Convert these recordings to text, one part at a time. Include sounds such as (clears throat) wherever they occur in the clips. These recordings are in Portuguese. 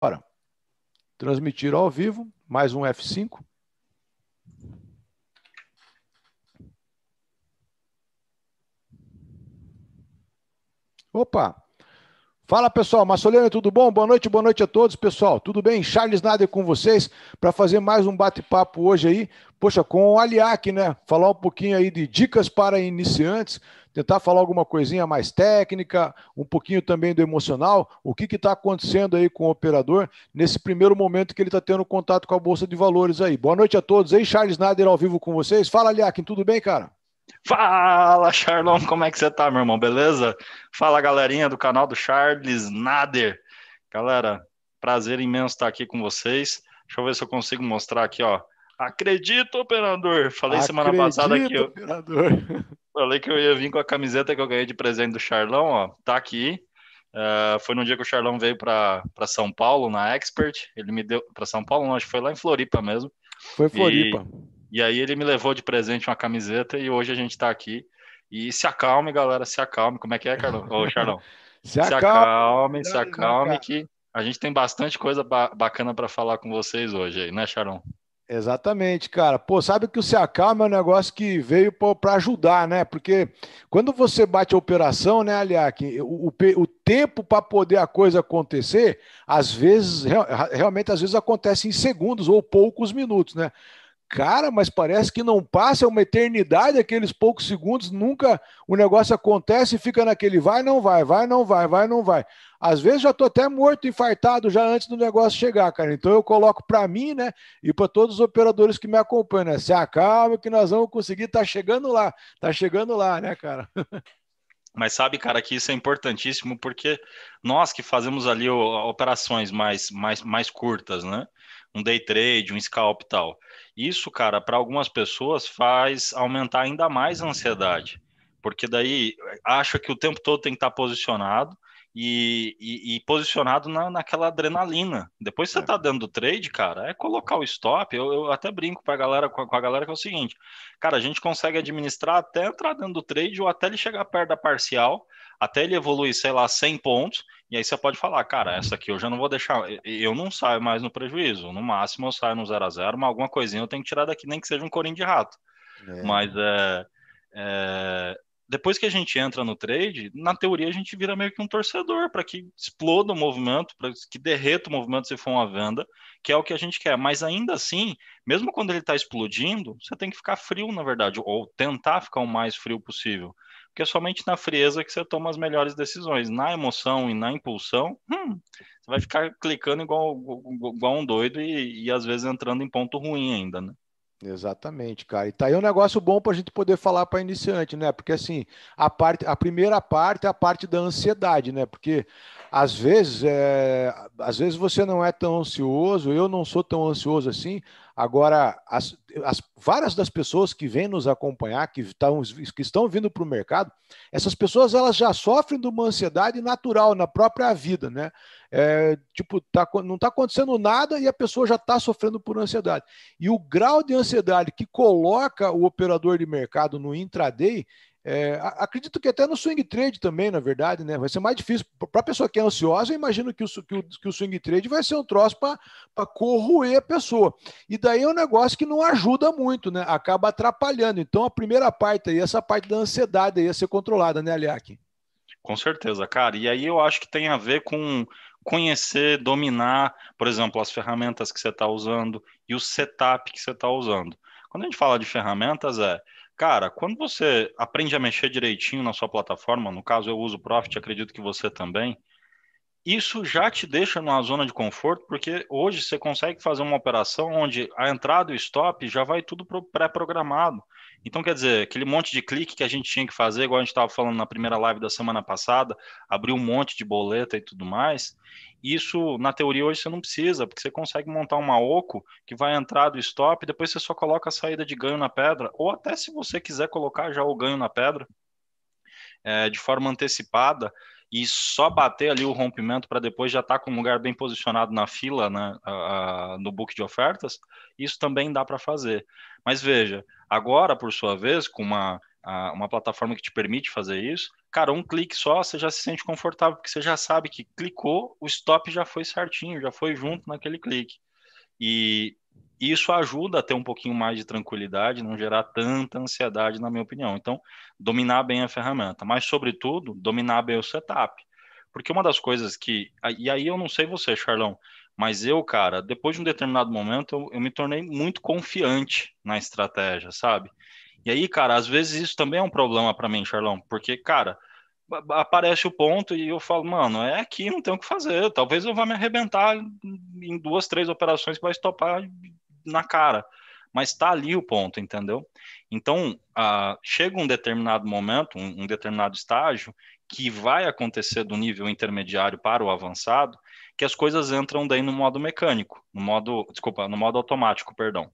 Ora, transmitir ao vivo, mais um F5. Opa, Fala pessoal, Massolino, tudo bom? Boa noite, boa noite a todos, pessoal. Tudo bem? Charles Nader com vocês para fazer mais um bate-papo hoje aí. Poxa, com o Aliak, né? Falar um pouquinho aí de dicas para iniciantes, tentar falar alguma coisinha mais técnica, um pouquinho também do emocional, o que está acontecendo aí com o operador nesse primeiro momento que ele está tendo contato com a Bolsa de Valores aí. Boa noite a todos aí, Charles Nader ao vivo com vocês. Fala, Aliak, tudo bem, cara? Fala, Charlon, como é que você tá, meu irmão? Beleza? Fala, galerinha do canal do Charles Nader. Galera, prazer imenso estar aqui com vocês. Deixa eu ver se eu consigo mostrar aqui, ó. Acredito, operador. Falei Acredito, semana passada que eu operador. (laughs) falei que eu ia vir com a camiseta que eu ganhei de presente do Charlão, ó. Tá aqui. Uh, foi no dia que o Charlão veio para São Paulo na Expert. Ele me deu para São Paulo, não, acho que foi lá em Floripa mesmo. Foi Floripa. E... E aí ele me levou de presente uma camiseta e hoje a gente está aqui. E se acalme, galera, se acalme. Como é que é, Carlão? Ô, Charlão. (laughs) se, se acalme, se acalme que a gente tem bastante coisa ba bacana para falar com vocês hoje aí, né, Charlão? Exatamente, cara. Pô, sabe que o Se acalme é um negócio que veio para ajudar, né? Porque quando você bate a operação, né, Aliak, o, o, o tempo para poder a coisa acontecer, às vezes, real, realmente, às vezes acontece em segundos ou poucos minutos, né? Cara, mas parece que não passa é uma eternidade aqueles poucos segundos, nunca o negócio acontece e fica naquele vai, não vai, vai, não vai, vai, não vai. Às vezes já estou até morto, infartado já antes do negócio chegar, cara. Então eu coloco para mim, né, e para todos os operadores que me acompanham, né, se acalma que nós vamos conseguir, tá chegando lá, tá chegando lá, né, cara? (laughs) Mas sabe, cara, que isso é importantíssimo porque nós que fazemos ali operações mais, mais, mais curtas, né? Um day trade, um scalp e tal. Isso, cara, para algumas pessoas faz aumentar ainda mais a ansiedade, porque daí acha que o tempo todo tem que estar tá posicionado e, e, e posicionado na, naquela adrenalina. Depois você é. tá dando trade, cara, é colocar o stop. Eu, eu até brinco pra galera, com a, com a, galera que é o seguinte, cara, a gente consegue administrar até entrar dentro do trade ou até ele chegar perto da parcial até ele evoluir, sei lá, 100 pontos, e aí você pode falar, cara, uhum. essa aqui eu já não vou deixar, eu não saio mais no prejuízo, no máximo eu saio no 0 a 0 mas alguma coisinha eu tenho que tirar daqui, nem que seja um corinho de rato. É. Mas é, é, depois que a gente entra no trade, na teoria a gente vira meio que um torcedor para que exploda o movimento, para que derreta o movimento se for uma venda, que é o que a gente quer. Mas ainda assim, mesmo quando ele está explodindo, você tem que ficar frio, na verdade, ou tentar ficar o mais frio possível. Porque é somente na frieza que você toma as melhores decisões. Na emoção e na impulsão, hum, você vai ficar clicando igual, igual um doido e, e às vezes entrando em ponto ruim ainda, né? Exatamente, cara. E tá aí um negócio bom para a gente poder falar para iniciante, né? Porque assim, a parte, a primeira parte é a parte da ansiedade, né? Porque às vezes, é, às vezes você não é tão ansioso, eu não sou tão ansioso assim. Agora, as, as, várias das pessoas que vêm nos acompanhar, que, tão, que estão vindo para o mercado, essas pessoas elas já sofrem de uma ansiedade natural na própria vida, né? É, tipo, tá, não está acontecendo nada e a pessoa já está sofrendo por ansiedade. E o grau de ansiedade que coloca o operador de mercado no intraday é, acredito que até no swing trade também, na verdade, né? Vai ser mais difícil. Para a pessoa que é ansiosa, eu imagino que o, que o, que o swing trade vai ser um troço para corroer a pessoa. E daí é um negócio que não ajuda muito, né? Acaba atrapalhando. Então a primeira parte aí, essa parte da ansiedade aí, ia ser controlada, né, Aliak? Com certeza, cara. E aí eu acho que tem a ver com conhecer, dominar, por exemplo, as ferramentas que você está usando e o setup que você está usando. Quando a gente fala de ferramentas, é Cara, quando você aprende a mexer direitinho na sua plataforma, no caso eu uso o Profit, acredito que você também, isso já te deixa numa zona de conforto, porque hoje você consegue fazer uma operação onde a entrada e o stop já vai tudo pré-programado. Então, quer dizer, aquele monte de clique que a gente tinha que fazer, igual a gente estava falando na primeira live da semana passada, abrir um monte de boleta e tudo mais, isso na teoria hoje você não precisa, porque você consegue montar uma oco que vai entrar do stop, depois você só coloca a saída de ganho na pedra, ou até se você quiser colocar já o ganho na pedra é, de forma antecipada, e só bater ali o rompimento para depois já estar tá com um lugar bem posicionado na fila, né, uh, no book de ofertas, isso também dá para fazer. Mas veja, agora, por sua vez, com uma, uh, uma plataforma que te permite fazer isso, cara, um clique só, você já se sente confortável, porque você já sabe que clicou, o stop já foi certinho, já foi junto naquele clique. E isso ajuda a ter um pouquinho mais de tranquilidade, não gerar tanta ansiedade, na minha opinião. Então, dominar bem a ferramenta, mas, sobretudo, dominar bem o setup. Porque uma das coisas que. E aí eu não sei você, Charlão, mas eu, cara, depois de um determinado momento, eu, eu me tornei muito confiante na estratégia, sabe? E aí, cara, às vezes isso também é um problema para mim, Charlão, porque, cara, aparece o ponto e eu falo, mano, é aqui, não tem o que fazer. Talvez eu vá me arrebentar em duas, três operações para estopar na cara. Mas está ali o ponto, entendeu? Então, ah, chega um determinado momento, um, um determinado estágio, que vai acontecer do nível intermediário para o avançado, que as coisas entram daí no modo mecânico, no modo, desculpa, no modo automático, perdão.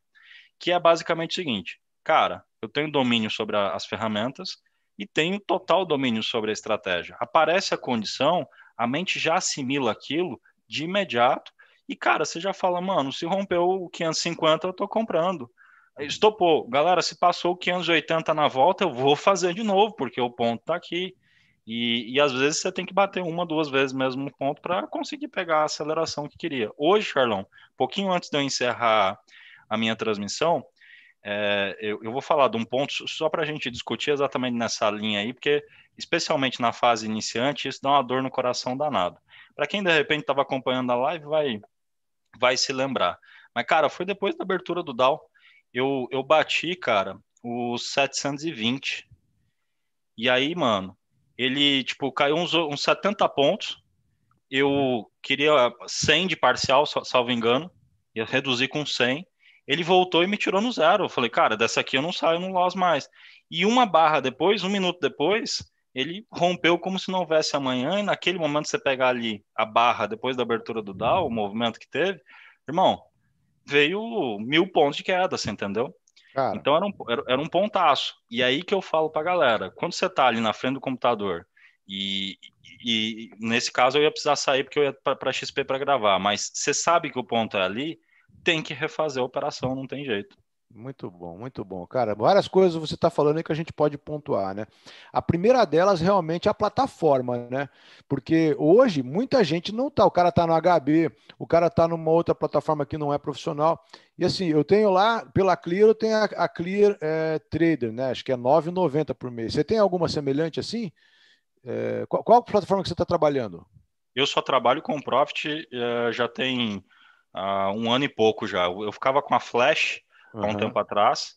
Que é basicamente o seguinte: cara, eu tenho domínio sobre a, as ferramentas e tenho total domínio sobre a estratégia. Aparece a condição, a mente já assimila aquilo de imediato e, cara, você já fala, mano, se rompeu o 550, eu tô comprando. Estopou. Galera, se passou o 580 na volta, eu vou fazer de novo, porque o ponto tá aqui. E, e às vezes você tem que bater uma, duas vezes mesmo no ponto para conseguir pegar a aceleração que queria. Hoje, Charlão, pouquinho antes de eu encerrar a minha transmissão, é, eu, eu, vou falar de um ponto só para a gente discutir exatamente nessa linha aí, porque especialmente na fase iniciante, isso dá uma dor no coração danado. Para quem de repente estava acompanhando a live, vai vai se lembrar. Mas, cara, foi depois da abertura do Dow. Eu, eu bati, cara, os 720. E aí, mano, ele, tipo, caiu uns, uns 70 pontos. Eu queria 100 de parcial, salvo engano. Eu reduzi com 100. Ele voltou e me tirou no zero. Eu falei, cara, dessa aqui eu não saio no loss mais. E uma barra depois, um minuto depois, ele rompeu como se não houvesse amanhã, e naquele momento você pegar ali a barra depois da abertura do Dow, o movimento que teve, irmão, veio mil pontos de queda, você entendeu? Cara. Então era um, era, era um pontaço. E aí que eu falo pra galera, quando você tá ali na frente do computador, e, e nesse caso eu ia precisar sair porque eu ia pra, XP para gravar, mas você sabe que o ponto é ali, tem que refazer a operação, não tem jeito. Muito bom, muito bom. Cara, várias coisas você está falando aí que a gente pode pontuar, né? A primeira delas realmente é a plataforma, né? Porque hoje muita gente não tá. O cara está no HB, o cara está numa outra plataforma que não é profissional. E assim, eu tenho lá, pela Clear, eu tenho a, a Clear é, Trader, né? Acho que é R$ 9,90 por mês. Você tem alguma semelhante assim? É, qual, qual plataforma que você está trabalhando? Eu só trabalho com Profit eh, já tem uh, um ano e pouco já. Eu ficava com a Flash uhum. há um tempo atrás.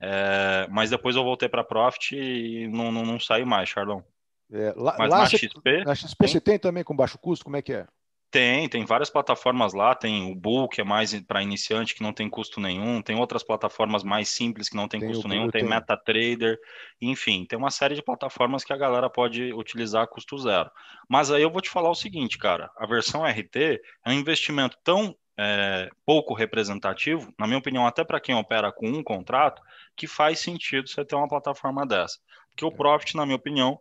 É, mas depois eu voltei para Profit e não, não, não saí mais, Charlão. É, lá, mas lá na XP. Na XP tem... você tem também com baixo custo? Como é que é? Tem, tem várias plataformas lá, tem o Bull, que é mais para iniciante, que não tem custo nenhum, tem outras plataformas mais simples que não tem, tem custo nenhum, tem, tem MetaTrader, enfim, tem uma série de plataformas que a galera pode utilizar a custo zero. Mas aí eu vou te falar o seguinte, cara, a versão RT é um investimento tão é, pouco representativo, na minha opinião, até para quem opera com um contrato, que faz sentido você ter uma plataforma dessa. Porque o é. Profit, na minha opinião,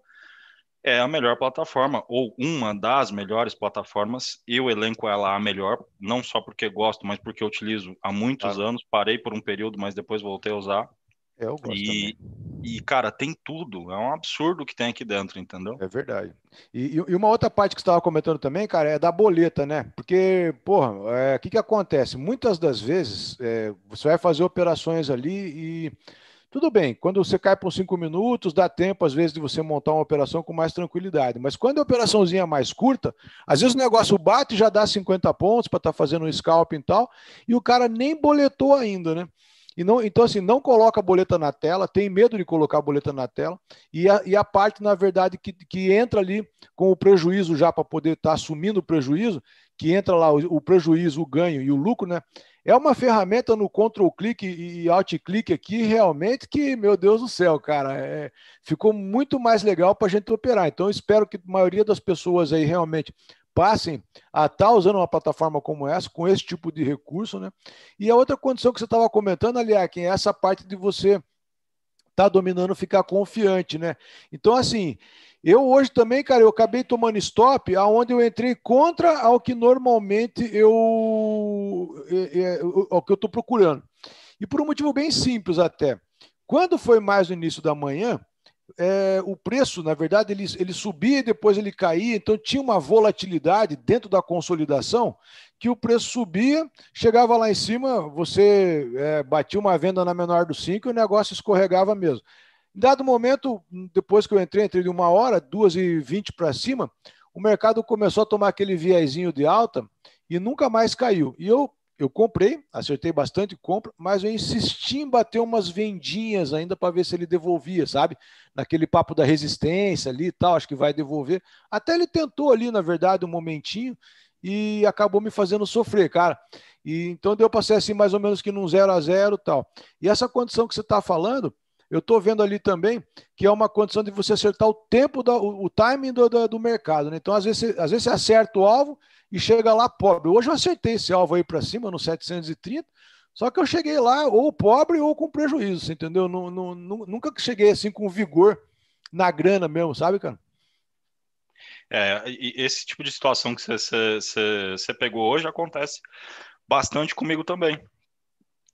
é a melhor plataforma, ou uma das melhores plataformas. Eu elenco ela a melhor, não só porque gosto, mas porque utilizo há muitos anos. Parei por um período, mas depois voltei a usar. É, eu gosto e, também. E, cara, tem tudo. É um absurdo o que tem aqui dentro, entendeu? É verdade. E, e uma outra parte que você estava comentando também, cara, é da boleta, né? Porque, porra, é, o é, que, que acontece? Muitas das vezes é, você vai fazer operações ali e. Tudo bem, quando você cai por cinco minutos, dá tempo, às vezes, de você montar uma operação com mais tranquilidade. Mas quando a operaçãozinha é mais curta, às vezes o negócio bate e já dá 50 pontos para estar tá fazendo um scalping e tal, e o cara nem boletou ainda, né? E não, então, assim, não coloca a boleta na tela, tem medo de colocar a boleta na tela, e a, e a parte, na verdade, que, que entra ali com o prejuízo já para poder estar tá assumindo o prejuízo, que entra lá o, o, prejuízo, o ganho e o lucro, né? É uma ferramenta no control click e alt click aqui realmente que, meu Deus do céu, cara, é, ficou muito mais legal para a gente operar. Então, espero que a maioria das pessoas aí realmente passem a estar tá usando uma plataforma como essa, com esse tipo de recurso. Né? E a outra condição que você estava comentando, Aliakin, é essa parte de você tá dominando ficar confiante, né? Então, assim, eu hoje também, cara, eu acabei tomando stop aonde eu entrei contra ao que normalmente eu. É, é, que eu estou procurando. E por um motivo bem simples até. Quando foi mais no início da manhã, é, o preço, na verdade, ele, ele subia e depois ele caía, então tinha uma volatilidade dentro da consolidação que o preço subia, chegava lá em cima, você é, batia uma venda na menor dos cinco e o negócio escorregava mesmo. Em dado momento, depois que eu entrei, entrei de uma hora, duas e vinte para cima, o mercado começou a tomar aquele viezinho de alta e nunca mais caiu. E eu eu comprei, acertei bastante compra, mas eu insisti em bater umas vendinhas ainda para ver se ele devolvia, sabe? Naquele papo da resistência ali e tal, acho que vai devolver. Até ele tentou ali, na verdade, um momentinho e acabou me fazendo sofrer, cara. E então deu para ser assim mais ou menos que num 0 a 0 tal. E essa condição que você está falando, eu estou vendo ali também que é uma condição de você acertar o tempo, da, o, o timing do, do, do mercado. Né? Então, às vezes, você, às vezes você acerta o alvo e chega lá pobre. Hoje eu acertei esse alvo aí para cima, no 730, só que eu cheguei lá ou pobre ou com prejuízo, entendeu? Não, não, nunca cheguei assim com vigor na grana mesmo, sabe, cara? É, esse tipo de situação que você, você, você pegou hoje acontece bastante comigo também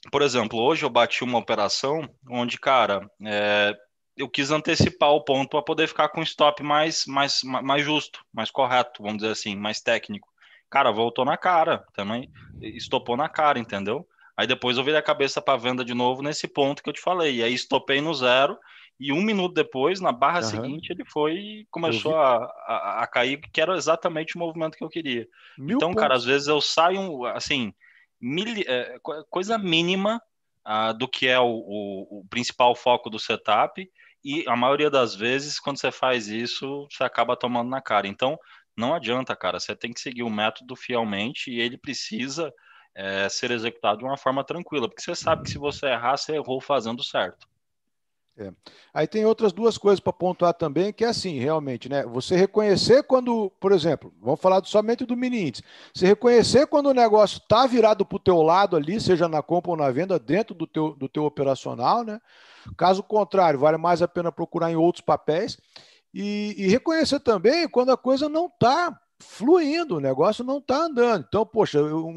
por exemplo, hoje eu bati uma operação onde, cara, é, eu quis antecipar o ponto para poder ficar com um stop mais, mais, mais justo, mais correto, vamos dizer assim, mais técnico. Cara, voltou na cara também, estopou na cara, entendeu? Aí depois eu virei a cabeça para venda de novo nesse ponto que eu te falei. E aí estopei no zero e um minuto depois, na barra uhum. seguinte, ele foi e começou a, a, a, cair, que era exatamente o movimento que eu queria. Mil então, pontos. cara, às vezes eu saio, assim, é, coisa mínima ah, do que é o, o, o, principal foco do setup, e a maioria das vezes, quando você faz isso, você acaba tomando na cara. Então, não adianta, cara, você tem que seguir o método fielmente e ele precisa é, ser executado de uma forma tranquila, porque você sabe que se você errar, você errou fazendo certo. É. Aí tem outras duas coisas para pontuar também, que é assim, realmente, né? Você reconhecer quando, por exemplo, vamos falar somente do mini índice. Você reconhecer quando o negócio está virado para o teu lado ali, seja na compra ou na venda, dentro do teu, do teu operacional, né? Caso contrário, vale mais a pena procurar em outros papéis. E, e reconhecer também quando a coisa não está fluindo, o negócio não está andando. Então, poxa, eu,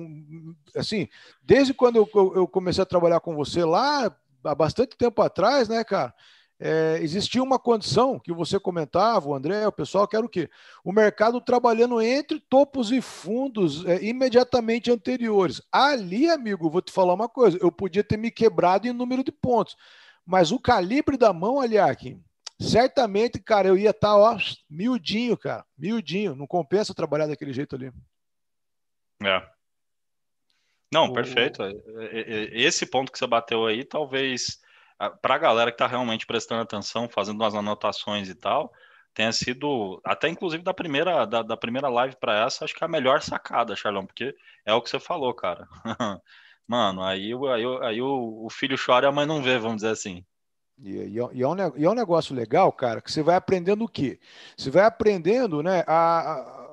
assim, desde quando eu, eu comecei a trabalhar com você lá, há bastante tempo atrás, né, cara? É, existia uma condição que você comentava, o André, o pessoal, que era o quê? O mercado trabalhando entre topos e fundos é, imediatamente anteriores. Ali, amigo, vou te falar uma coisa: eu podia ter me quebrado em número de pontos, mas o calibre da mão, Aliakim, certamente, cara, eu ia estar, tá, ó, miudinho, cara, miudinho. Não compensa trabalhar daquele jeito ali. É. Não, perfeito. É, é, é, esse ponto que você bateu aí, talvez para a galera que está realmente prestando atenção, fazendo umas anotações e tal, tenha sido, até inclusive da primeira, da, da primeira live para essa, acho que a melhor sacada, Charlão, porque é o que você falou, cara. (laughs) Mano, aí, aí, aí o, o filho chora e a mãe não vê, vamos dizer assim. E, e, e, é um, e é um negócio legal, cara, que você vai aprendendo o quê? Você vai aprendendo né, a, a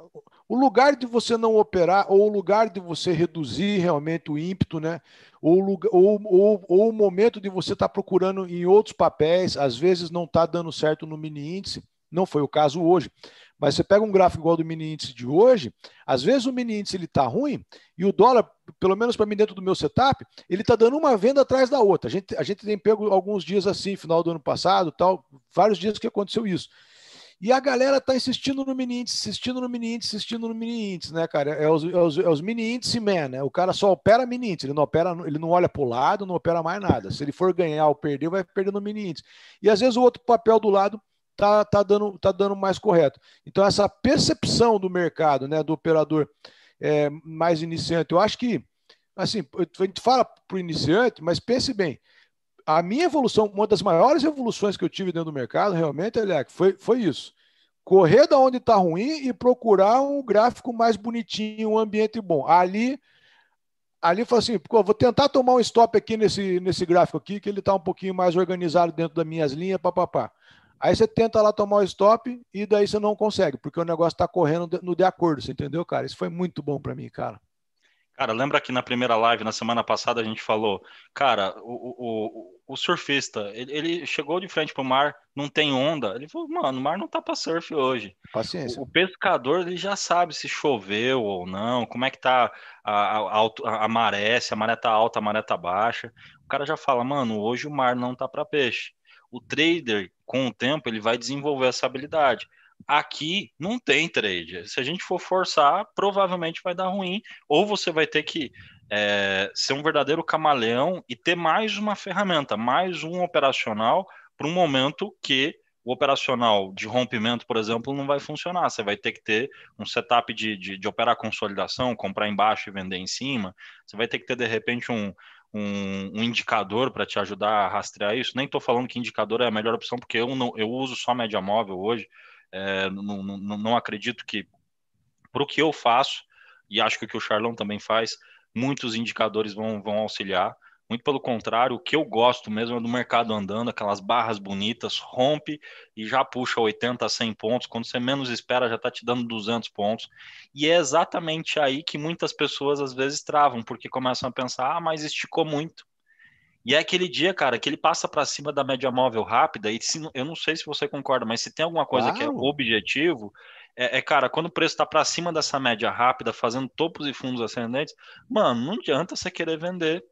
o lugar de você não operar, ou o lugar de você reduzir realmente o ímpeto, né? ou, ou, ou, ou o momento de você estar tá procurando em outros papéis, às vezes não está dando certo no mini índice, não foi o caso hoje. Mas você pega um gráfico igual do mini índice de hoje, às vezes o mini índice está ruim e o dólar, pelo menos para mim dentro do meu setup, ele está dando uma venda atrás da outra. A gente, a gente tem pego alguns dias assim, final do ano passado, tal, vários dias que aconteceu isso. E a galera tá insistindo no mini índice, insistindo no mini índice, insistindo no mini índice, né, cara? É os, é os, é os mini índice man, né? O cara só opera mini índice, ele não opera, ele não olha pro lado, não opera mais nada. Se ele for ganhar ou perder, vai perder no mini índice. E às vezes o outro papel do lado tá, tá, dando, tá dando mais correto. Então, essa percepção do mercado, né, do operador é, mais iniciante, eu acho que, assim, a gente fala pro iniciante, mas pense bem, a minha evolução, uma das maiores evoluções que eu tive dentro do mercado, realmente, Eliak, foi, foi isso. Correr da onde está ruim e procurar um gráfico mais bonitinho, um ambiente bom. Ali, ali foi assim, Pô, vou tentar tomar um stop aqui nesse, nesse gráfico aqui, que ele está um pouquinho mais organizado dentro das minhas linhas, papapá. Aí você tenta lá tomar o stop e daí você não consegue, porque o negócio está correndo no de acordo, você entendeu, cara? Isso foi muito bom para mim, cara. Cara, lembra que na primeira live, na semana passada, a gente falou, cara, o, o, o surfista, ele, ele chegou de frente pro mar, não tem onda. Ele falou, mano, o mar não tá para surf hoje. Paciência. O, o pescador, ele já sabe se choveu ou não, como é que tá a, a, a, a maré, se a maré tá alta, a maré tá baixa. O cara já fala, mano, hoje o mar não tá para peixe. O trader, com o tempo, ele vai desenvolver essa habilidade. Aqui não tem trade. Se a gente for forçar, provavelmente vai dar ruim, ou você vai ter que é, ser um verdadeiro camaleão e ter mais uma ferramenta, mais um operacional para um momento que o operacional de rompimento, por exemplo, não vai funcionar. Você vai ter que ter um setup de, de, de operar consolidação, comprar embaixo e vender em cima. Você vai ter que ter, de repente, um, um, um indicador para te ajudar a rastrear isso. Nem estou falando que indicador é a melhor opção, porque eu, não, eu uso só média móvel hoje. É, não, não, não acredito que, para o que eu faço, e acho que o que o Charlão também faz, muitos indicadores vão, vão auxiliar. Muito pelo contrário, o que eu gosto mesmo é do mercado andando, aquelas barras bonitas, rompe e já puxa 80, 100 pontos. Quando você menos espera, já está te dando 200 pontos. E é exatamente aí que muitas pessoas às vezes travam, porque começam a pensar: ah, mas esticou muito. E é aquele dia, cara, que ele passa para cima da média móvel rápida. E se, eu não sei se você concorda, mas se tem alguma coisa claro. que é objetivo, é, é, cara, quando o preço está para cima dessa média rápida, fazendo topos e fundos ascendentes, mano, não adianta você querer vender.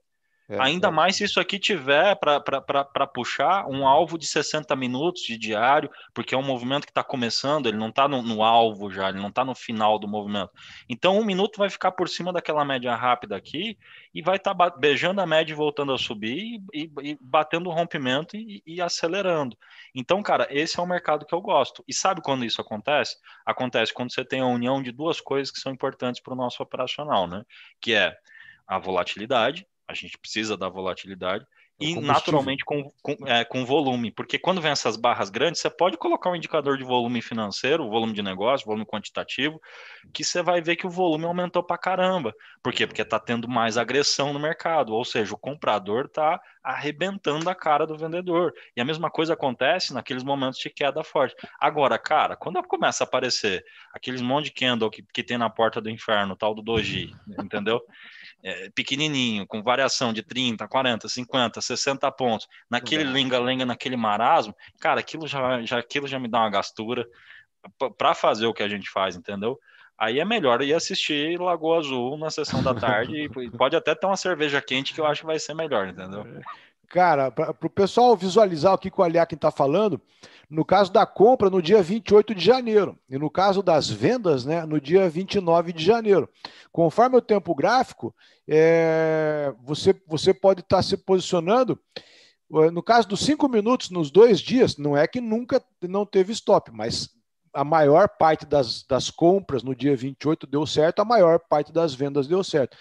É, Ainda é. mais se isso aqui tiver para puxar um alvo de 60 minutos de diário, porque é um movimento que está começando, ele não está no, no, alvo já, ele não está no final do movimento. Então, um minuto vai ficar por cima daquela média rápida aqui e vai estar tá beijando a média e voltando a subir e, e, e batendo o rompimento e, e acelerando. Então, cara, esse é o mercado que eu gosto. E sabe quando isso acontece? Acontece quando você tem a união de duas coisas que são importantes para o nosso operacional, né? Que é a volatilidade a gente precisa da volatilidade é e naturalmente com, com, é. é, com, volume, porque quando vem essas barras grandes, você pode colocar um indicador de volume financeiro, volume de negócio, volume quantitativo, que você vai ver que o volume aumentou para caramba. Por quê? Porque está tendo mais agressão no mercado, ou seja, o comprador está arrebentando a cara do vendedor. E a mesma coisa acontece naqueles momentos de queda forte. Agora, cara, quando começa a aparecer aqueles monte de candle que, que tem na porta do inferno, tal do doji, entendeu? é, pequenininho, com variação de 30, 40, 50, 60 pontos, naquele lenga-lenga, naquele marasmo, cara, aquilo já, já, aquilo já me dá uma gastura para fazer o que a gente faz, entendeu? Aí é melhor ir assistir Lagoa Azul na sessão da tarde. e (laughs) pode até ter uma cerveja quente que eu acho que vai ser melhor, entendeu? É. Cara, para o pessoal visualizar o que o Aliakin está falando, no caso da compra, no dia 28 de janeiro, e no caso das vendas, né, no dia 29 de janeiro. Conforme o tempo gráfico, é, você, você pode estar tá se posicionando. É, no caso dos cinco minutos, nos dois dias, não é que nunca não teve stop, mas a maior parte das, das compras no dia 28 deu certo, a maior parte das vendas deu certo.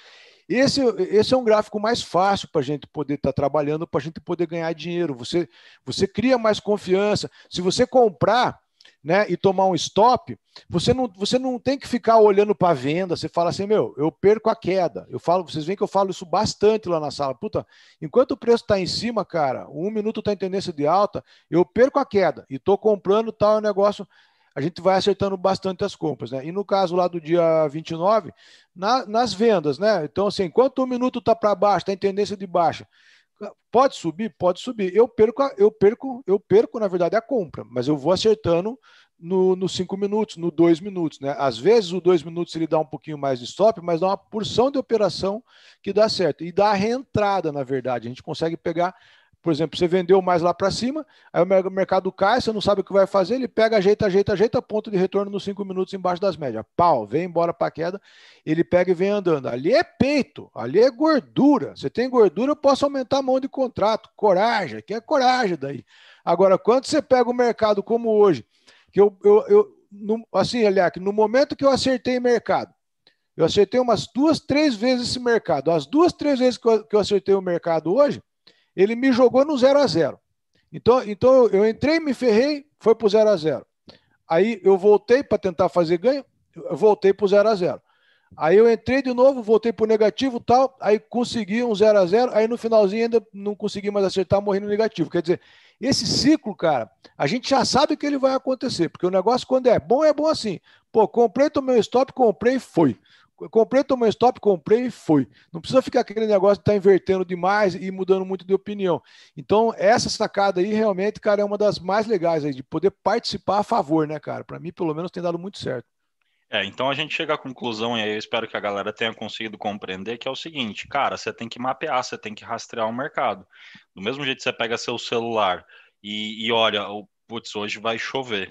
Esse, esse é um gráfico mais fácil para a gente poder estar tá trabalhando, para a gente poder ganhar dinheiro. Você, você cria mais confiança. Se você comprar né, e tomar um stop, você não, você não tem que ficar olhando para a venda. Você fala assim, meu, eu perco a queda. Eu falo, vocês veem que eu falo isso bastante lá na sala. Puta, enquanto o preço está em cima, cara, um minuto está em tendência de alta, eu perco a queda e estou comprando tal negócio a gente vai acertando bastante as compras, né? E no caso lá do dia 29, na, nas vendas, né? Então, assim, enquanto o minuto está para baixo, está em tendência de baixa, pode subir, pode subir. Eu perco, eu perco, eu perco, na verdade, a compra, mas eu vou acertando no, no cinco minutos, no dois minutos, né? Às vezes o dois minutos ele dá um pouquinho mais de stop, mas dá uma porção de operação que dá certo e dá a reentrada, na verdade. A gente consegue pegar por exemplo, você vendeu mais lá para cima, aí o mercado cai, você não sabe o que vai fazer, ele pega, ajeita, ajeita, ajeita, ponto de retorno nos 5 minutos embaixo das médias. Pau, vem embora para a queda, ele pega e vem andando. Ali é peito, ali é gordura. Você tem gordura, eu posso aumentar a mão de contrato. Coragem, que é coragem daí. Agora, quando você pega o mercado como hoje, que eu, eu, eu no, assim, aliás, no momento que eu acertei o mercado, eu acertei umas duas, três vezes esse mercado. As duas, três vezes que eu, que eu acertei o mercado hoje, ele me jogou no 0 a 0 Então, então eu entrei, me ferrei, foi para o 0 a 0 Aí eu voltei para tentar fazer ganho, voltei para o 0 a 0 Aí eu entrei de novo, voltei para o negativo tal, aí consegui um 0 a 0 aí no finalzinho ainda não consegui mais acertar, morri no negativo. Quer dizer, esse ciclo, cara, a gente já sabe que ele vai acontecer, porque o negócio quando é bom, é bom assim. Pô, comprei, tomei um stop, comprei e foi comprei, tomei stop, comprei e fui. Não precisa ficar aquele negócio de estar tá invertendo demais e mudando muito de opinião. Então, essa sacada aí realmente, cara, é uma das mais legais aí, de poder participar a favor, né, cara? Para mim, pelo menos, tem dado muito certo. É, então a gente chega à conclusão, e aí eu espero que a galera tenha conseguido compreender, que é o seguinte, cara, você tem que mapear, você tem que rastrear o mercado. Do mesmo jeito que você pega seu celular e, e olha, putz, hoje vai chover.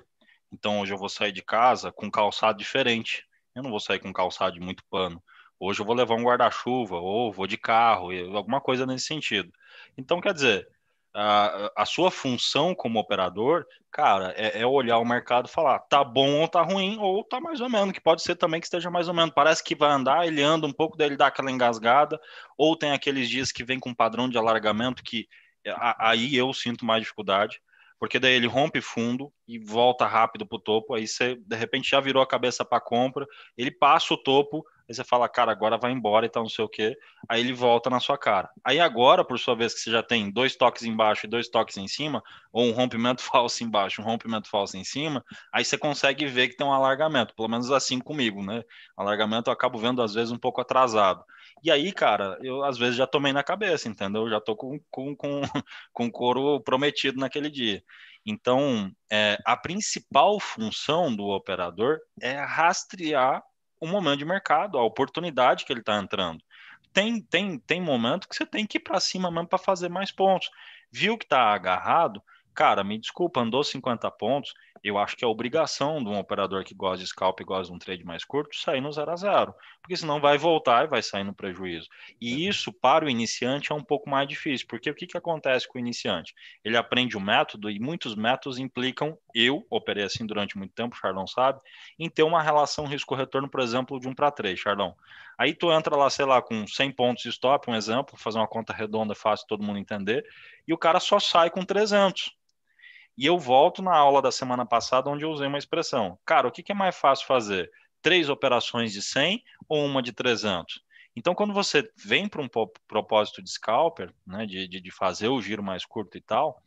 Então hoje eu vou sair de casa com calçado diferente eu não vou sair com calçado de muito pano. Hoje eu vou levar um guarda-chuva, ou vou de carro, alguma coisa nesse sentido. Então, quer dizer, a, a sua função como operador, cara, é, é olhar o mercado e falar, tá bom ou tá ruim, ou tá mais ou menos, que pode ser também que esteja mais ou menos. Parece que vai andar, ele anda um pouco, daí ele dá aquela engasgada, ou tem aqueles dias que vem com um padrão de alargamento que é, aí eu sinto mais dificuldade porque daí ele rompe fundo e volta rápido para o topo, aí você de repente já virou a cabeça para compra, ele passa o topo, aí você fala, cara, agora vai embora e então tal, não sei o quê, aí ele volta na sua cara. Aí agora, por sua vez, que você já tem dois toques embaixo e dois toques em cima, ou um rompimento (laughs) falso embaixo, um rompimento falso em cima, aí você consegue ver que tem um alargamento, pelo menos assim comigo, né? Alargamento eu acabo vendo às vezes um pouco atrasado. E aí, cara, eu às vezes já tomei na cabeça, entendeu? Eu já tô com, com, com, (laughs) com couro prometido naquele dia. Então, é, a principal função do operador é rastrear o momento de mercado, a oportunidade que ele está entrando. Tem, tem, tem momento que você tem que ir para cima mesmo para fazer mais pontos. Viu que está agarrado? Cara, me desculpa, andou 50 pontos eu acho que é obrigação de um operador que gosta de scalp e gosta de um trade mais curto sair no zero a zero, porque senão vai voltar e vai sair no prejuízo. E uhum. isso para o iniciante é um pouco mais difícil, porque o que, que acontece com o iniciante? Ele aprende o um método e muitos métodos implicam, eu operei assim durante muito tempo, o Charlão sabe, em ter uma relação risco-retorno, por exemplo, de um para três, Charlão. Aí tu entra lá, sei lá, com 100 pontos de stop, um exemplo, fazer uma conta redonda é fácil todo mundo entender, e o cara só sai com 300. E eu volto na aula da semana passada, onde eu usei uma expressão. Cara, o que, é mais fácil fazer? Três operações de 100 ou uma de 300? Então, quando você vem para um propósito de scalper, né, de, de, de, fazer o giro mais curto e tal,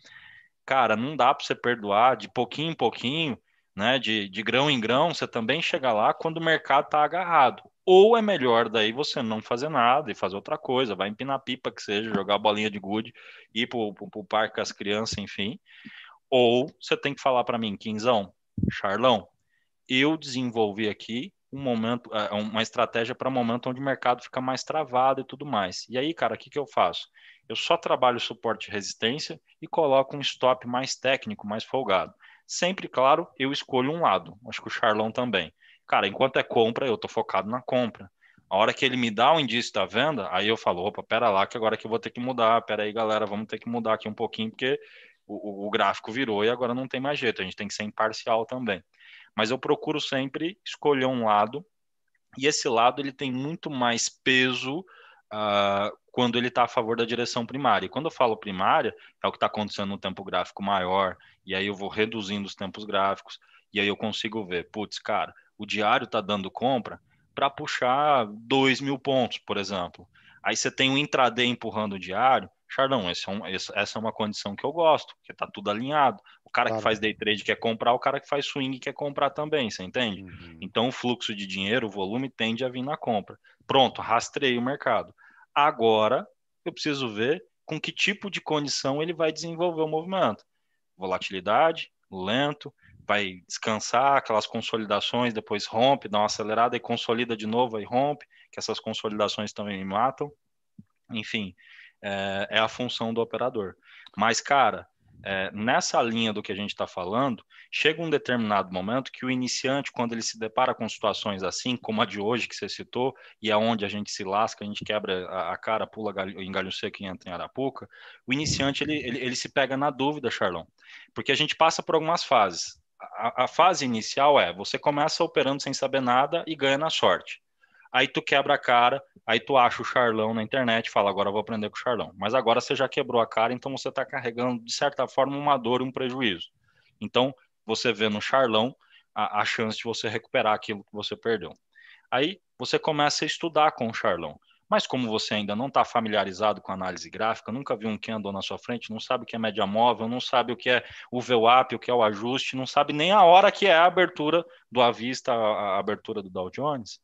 cara, não dá para você perdoar de pouquinho em pouquinho, né, de, de grão em grão, você também chega lá quando o mercado está agarrado. Ou é melhor daí você não fazer nada e fazer outra coisa, vai empinar pipa que seja, jogar bolinha de gude, ir para o parque com as crianças, enfim. Ou você tem que falar para mim, Quinzão, Charlão, eu desenvolvi aqui um momento, é, uma estratégia para um momento onde o mercado fica mais travado e tudo mais. E aí, cara, o que, que eu faço? Eu só trabalho suporte e resistência e coloco um stop mais técnico, mais folgado. Sempre, claro, eu escolho um lado. Acho que o Charlão também. Cara, enquanto é compra, eu estou focado na compra. A hora que ele me dá o um indício da venda, aí eu falo, opa, pera lá, que agora que eu vou ter que mudar, pera aí, galera, vamos ter que mudar aqui um pouquinho, porque o, o gráfico virou e agora não tem mais jeito, a gente tem que ser imparcial também. Mas eu procuro sempre escolher um lado, e esse lado ele tem muito mais peso uh, quando ele está a favor da direção primária. E quando eu falo primária, é o que está acontecendo no tempo gráfico maior, e aí eu vou reduzindo os tempos gráficos, e aí eu consigo ver, putz, cara, o diário está dando compra para puxar 2 mil pontos, por exemplo. Aí você tem o intraday empurrando o diário, Chardão, é um, esse, essa é uma condição que eu gosto, porque tá tudo alinhado. O cara claro. que faz day trade quer comprar, o cara que faz swing quer comprar também, você entende? Uhum. Então o fluxo de dinheiro, o volume tende a vir na compra. Pronto, rastrei o mercado. Agora eu preciso ver com que tipo de condição ele vai desenvolver o movimento. Volatilidade, lento, vai descansar, aquelas consolidações, depois rompe, dá uma acelerada e consolida de novo, aí rompe, que essas consolidações também me matam. Enfim, é, é a função do operador. Mas, cara, é, nessa linha do que a gente está falando, chega um determinado momento que o iniciante, quando ele se depara com situações assim, como a de hoje que você citou, e aonde é a gente se lasca, a gente quebra a, a cara, pula galho, em galho seco e entra em Arapuca, o iniciante ele, ele, ele, se pega na dúvida, Charlão, porque a gente passa por algumas fases. A, a fase inicial é você começa operando sem saber nada e ganha na sorte aí tu quebra a cara, aí tu acha o Charlão na internet e fala, agora eu vou aprender com o Charlão. Mas agora você já quebrou a cara, então você está carregando, de certa forma, uma dor e um prejuízo. Então, você vê no Charlão a, a chance de você recuperar aquilo que você perdeu. Aí você começa a estudar com o Charlão. Mas como você ainda não está familiarizado com análise gráfica, nunca viu um candle na sua frente, não sabe o que é média móvel, não sabe o que é o VWAP, o que é o ajuste, não sabe nem a hora que é a abertura do avista, a abertura do Dow Jones,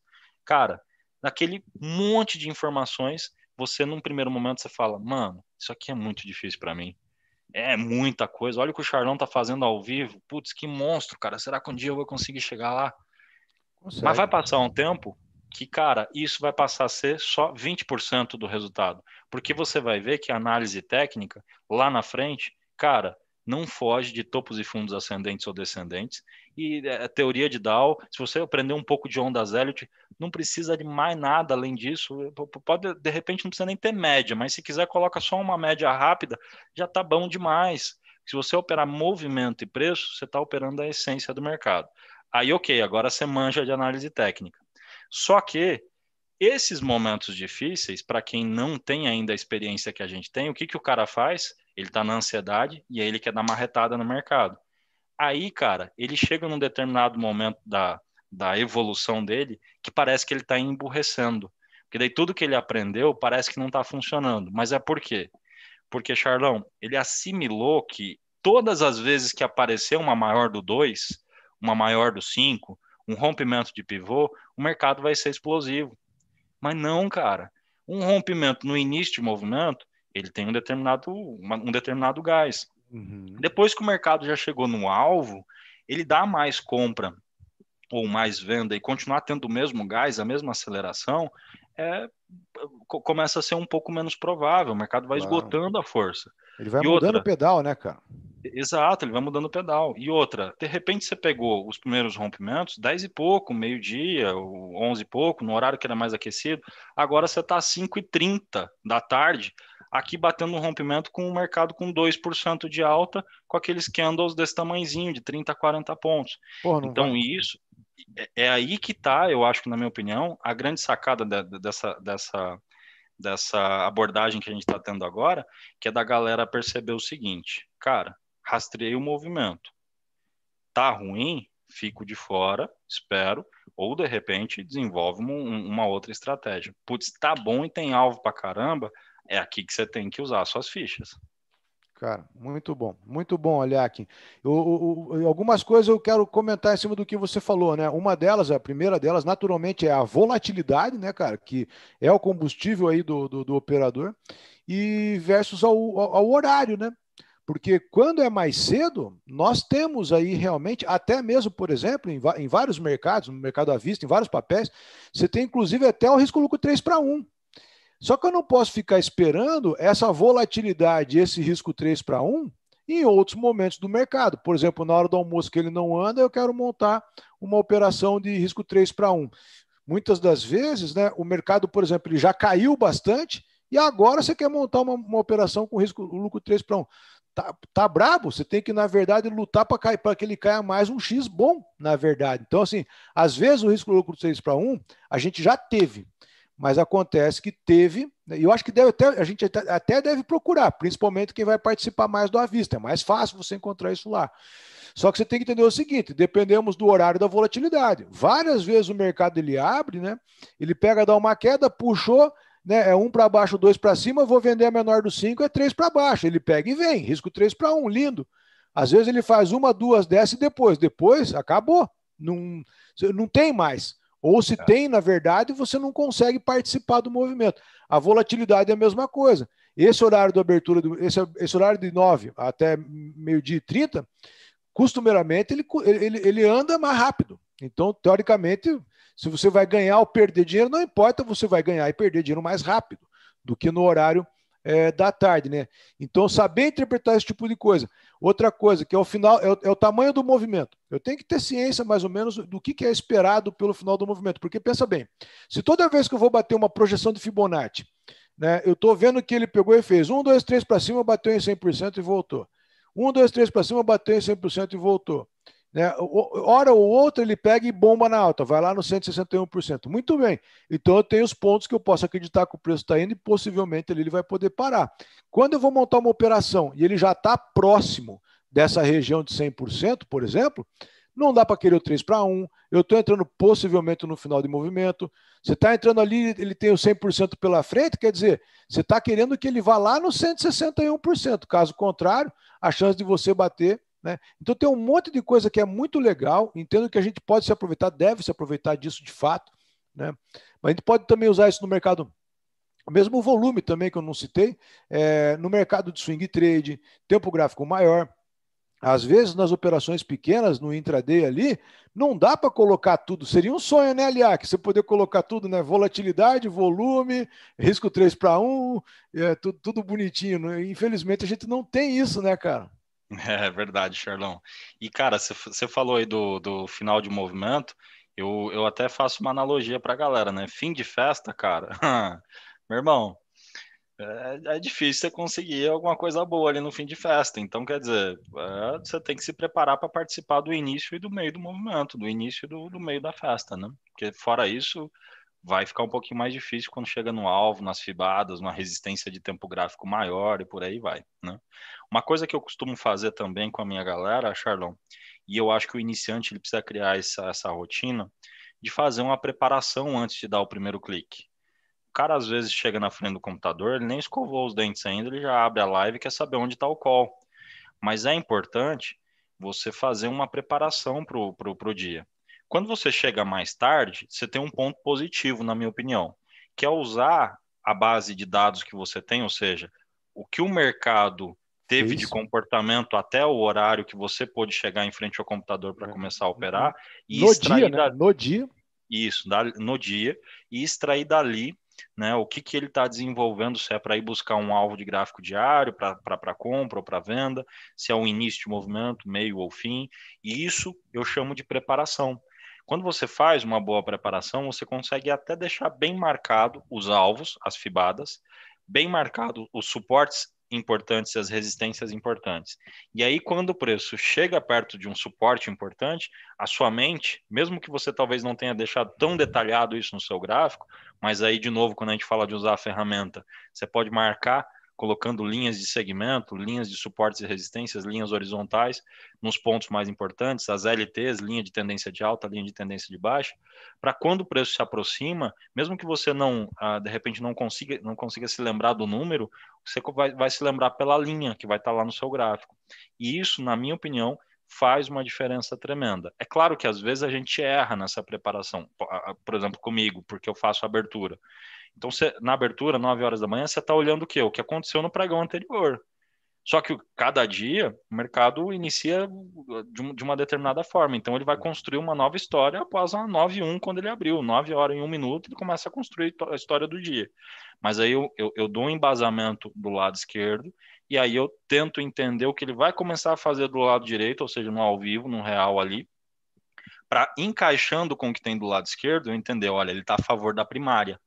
Cara, naquele monte de informações, você num primeiro momento você fala, mano, isso aqui é muito difícil para mim. É muita coisa. Olha o que o Charlão tá fazendo ao vivo. Putz, que monstro, cara. Será que um dia eu vou conseguir chegar lá? Consegue. Mas vai passar um tempo que, cara, isso vai passar a ser só 20% do resultado. Porque você vai ver que a análise técnica, lá na frente, cara, não foge de topos e fundos ascendentes ou descendentes. E a é, é teoria de Dow, se você aprender um pouco de ondas Elliott, não precisa de mais nada além disso. Pode, de repente, não precisa nem ter média, mas se quiser, coloca só uma média rápida, já está bom demais. Se você operar movimento e preço, você está operando a essência do mercado. Aí, ok, agora você manja de análise técnica. Só que esses momentos difíceis, para quem não tem ainda a experiência que a gente tem, o que, que o cara faz? Ele está na ansiedade e aí ele quer dar uma retada no mercado. Aí, cara, ele chega num determinado momento da, da evolução dele que parece que ele está emburrecendo. Porque daí tudo que ele aprendeu parece que não está funcionando. Mas é por quê? Porque, Charlão, ele assimilou que todas as vezes que apareceu uma maior do 2, uma maior do 5, um rompimento de pivô, o mercado vai ser explosivo. Mas não, cara. Um rompimento no início de movimento ele tem um determinado, uma, um determinado gás. Uhum. Depois que o mercado já chegou no alvo, ele dá mais compra ou mais venda e continuar tendo o mesmo gás, a mesma aceleração, é, começa a ser um pouco menos provável. O mercado vai claro. esgotando a força. Ele vai e mudando outra, o pedal, né, cara? Exato, ele vai mudando o pedal. E outra, de repente você pegou os primeiros rompimentos, 10 e pouco, meio-dia, 11 e pouco, no horário que era mais aquecido, agora você está às 5 e 30 da tarde, aqui batendo um rompimento com o mercado com 2% de alta, com aqueles candles desse tamanhozinho, de 30 40 pontos. Porra, então, vai. isso é, é aí que está, eu acho que, na minha opinião, a grande sacada dessa, dessa, dessa abordagem que a gente está tendo agora, que é da galera perceber o seguinte, cara, rastrei o movimento. Tá ruim, fico de fora, espero, ou de repente desenvolve uma, uma outra estratégia. Putz, tá bom e tem alvo pra caramba, é aqui que você tem que usar suas fichas. Cara, muito bom, muito bom, Aliakin. algumas coisas eu quero comentar em cima do que você falou, né? Uma delas, a primeira delas, naturalmente, é a volatilidade, né, cara, que é o combustível aí do, do, do operador, e versus ao, ao, ao horário, né? porque quando é mais cedo, nós temos aí realmente, até mesmo, por exemplo, em, em, vários mercados, no mercado à vista, em vários papéis, você tem inclusive até o risco lucro 3 para 1. Só que eu não posso ficar esperando essa volatilidade, esse risco 3 para 1 em outros momentos do mercado. Por exemplo, na hora do almoço que ele não anda, eu quero montar uma operação de risco 3 para 1. Muitas das vezes, né, o mercado, por exemplo, ele já caiu bastante e agora você quer montar uma, uma operação com risco lucro 3 para 1. Tá, tá, brabo, você tem que, na verdade, lutar para que ele caia mais um X bom, na verdade. Então, assim, às vezes o risco lucro 3 para 1 a gente já teve mas acontece que teve, né, e eu acho que deve até, a gente até deve procurar, principalmente quem vai participar mais do Avista, é mais fácil você encontrar isso lá. Só que você tem que entender o seguinte, dependemos do horário da volatilidade. Várias vezes o mercado ele abre, né? Ele pega, dá uma queda, puxou, né? É um para baixo, dois para cima, vou vender a menor do cinco, é três para baixo. Ele pega e vem, risco três para um, lindo. Às vezes ele faz uma, duas, desce e depois, depois acabou, não, não tem mais. Ou se é. tem, na verdade, você não consegue participar do movimento. A volatilidade é a mesma coisa. Esse horário de abertura, do, esse, esse horário de 9 até meio-dia e 30, costumeiramente ele, ele, ele anda mais rápido. Então, teoricamente, se você vai ganhar ou perder dinheiro, não importa, você vai ganhar e perder dinheiro mais rápido do que no horário é, da tarde, né? Então, saber interpretar esse tipo de coisa. Outra coisa, que é o final, é o, é o, tamanho do movimento. Eu tenho que ter ciência, mais ou menos, do que, que é esperado pelo final do movimento. Porque pensa bem, se toda vez que eu vou bater uma projeção de Fibonacci, né, eu estou vendo que ele pegou e fez 1, 2, 3 para cima, bateu em 100% e voltou. 1, 2, 3 para cima, bateu em 100% e voltou. Né? Hora ou outra ele pega e bomba na alta, vai lá no 161%. Muito bem. Então eu tenho os pontos que eu posso acreditar que o preço está indo e possivelmente ele vai poder parar. Quando eu vou montar uma operação e ele já está próximo dessa região de 100%, por exemplo, não dá para querer o 3 para 1. Eu estou entrando possivelmente no final de movimento. Você está entrando ali, ele tem o 100% pela frente, quer dizer, você está querendo que ele vá lá no 161%. Caso contrário, a chance de você bater né? Então tem um monte de coisa que é muito legal, entendo que a gente pode se aproveitar, deve se aproveitar disso de fato, né? mas a gente pode também usar isso no mercado o mesmo volume também que eu não citei, é, no mercado de swing trade, tempo gráfico maior. Às vezes, nas operações pequenas, no intraday ali, não dá para colocar tudo. Seria um sonho, né, que Você poder colocar tudo, né? Volatilidade, volume, risco 3 para 1, é, tudo, tudo bonitinho. Né? Infelizmente, a gente não tem isso, né, cara? (laughs) É verdade, Charlão. E, cara, você falou aí do, do final de movimento, eu, eu até faço uma analogia a galera, né? Fim de festa, cara. (laughs) Meu irmão, é, é, difícil você conseguir alguma coisa boa ali no fim de festa. Então, quer dizer, é, você tem que se preparar para participar do início e do meio do movimento, do início e do, do meio da festa, né? Porque fora isso, vai ficar um pouquinho mais difícil quando chega no alvo, nas fibadas, uma resistência de tempo gráfico maior e por aí vai. Né? Uma coisa que eu costumo fazer também com a minha galera, Charlon, e eu acho que o iniciante ele precisa criar essa, essa rotina de fazer uma preparação antes de dar o primeiro clique. O cara às vezes chega na frente do computador, ele nem escovou os dentes ainda, ele já abre a live e quer saber onde está o call. Mas é importante você fazer uma preparação para o dia. Quando você chega mais tarde, você tem um ponto positivo, na minha opinião, que é usar a base de dados que você tem, ou seja, o que o mercado teve Isso. de comportamento até o horário que você pôde chegar em frente ao computador para é. começar a operar. E no dia, né? No dia. Isso, no dia, e extrair dali né, o que, que ele está desenvolvendo, se é para ir buscar um alvo de gráfico diário, para compra ou para venda, se é o início de movimento, meio ou fim. E isso eu chamo de preparação. Quando você faz uma boa preparação, você consegue até deixar bem marcado os alvos, as fibadas, bem marcado os suportes importantes e as resistências importantes. E aí, quando o preço chega perto de um suporte importante, a sua mente, mesmo que você talvez não tenha deixado tão detalhado isso no seu gráfico, mas aí, de novo, quando a gente fala de usar a ferramenta, você pode marcar colocando linhas de segmento, linhas de suportes e resistências, linhas horizontais nos pontos mais importantes, as LTs, linha de tendência de alta, linha de tendência de baixa, para quando o preço se aproxima, mesmo que você não, ah, de repente, não consiga, não consiga se lembrar do número, você vai, vai se lembrar pela linha que vai estar tá lá no seu gráfico. E isso, na minha opinião, faz uma diferença tremenda. É claro que às vezes a gente erra nessa preparação, por exemplo, comigo, porque eu faço abertura. Então, você, na abertura, 9 horas da manhã, você está olhando o quê? O que aconteceu no pregão anterior. Só que cada dia o mercado inicia de, uma determinada forma. Então ele vai construir uma nova história após a 9.1, quando ele abriu. 9 horas em um minuto, ele começa a construir a história do dia. Mas aí eu, eu, eu dou um embasamento do lado esquerdo, e aí eu tento entender o que ele vai começar a fazer do lado direito, ou seja, no ao vivo, no real ali, para encaixando com o que tem do lado esquerdo, eu entender, olha, ele está a favor da primária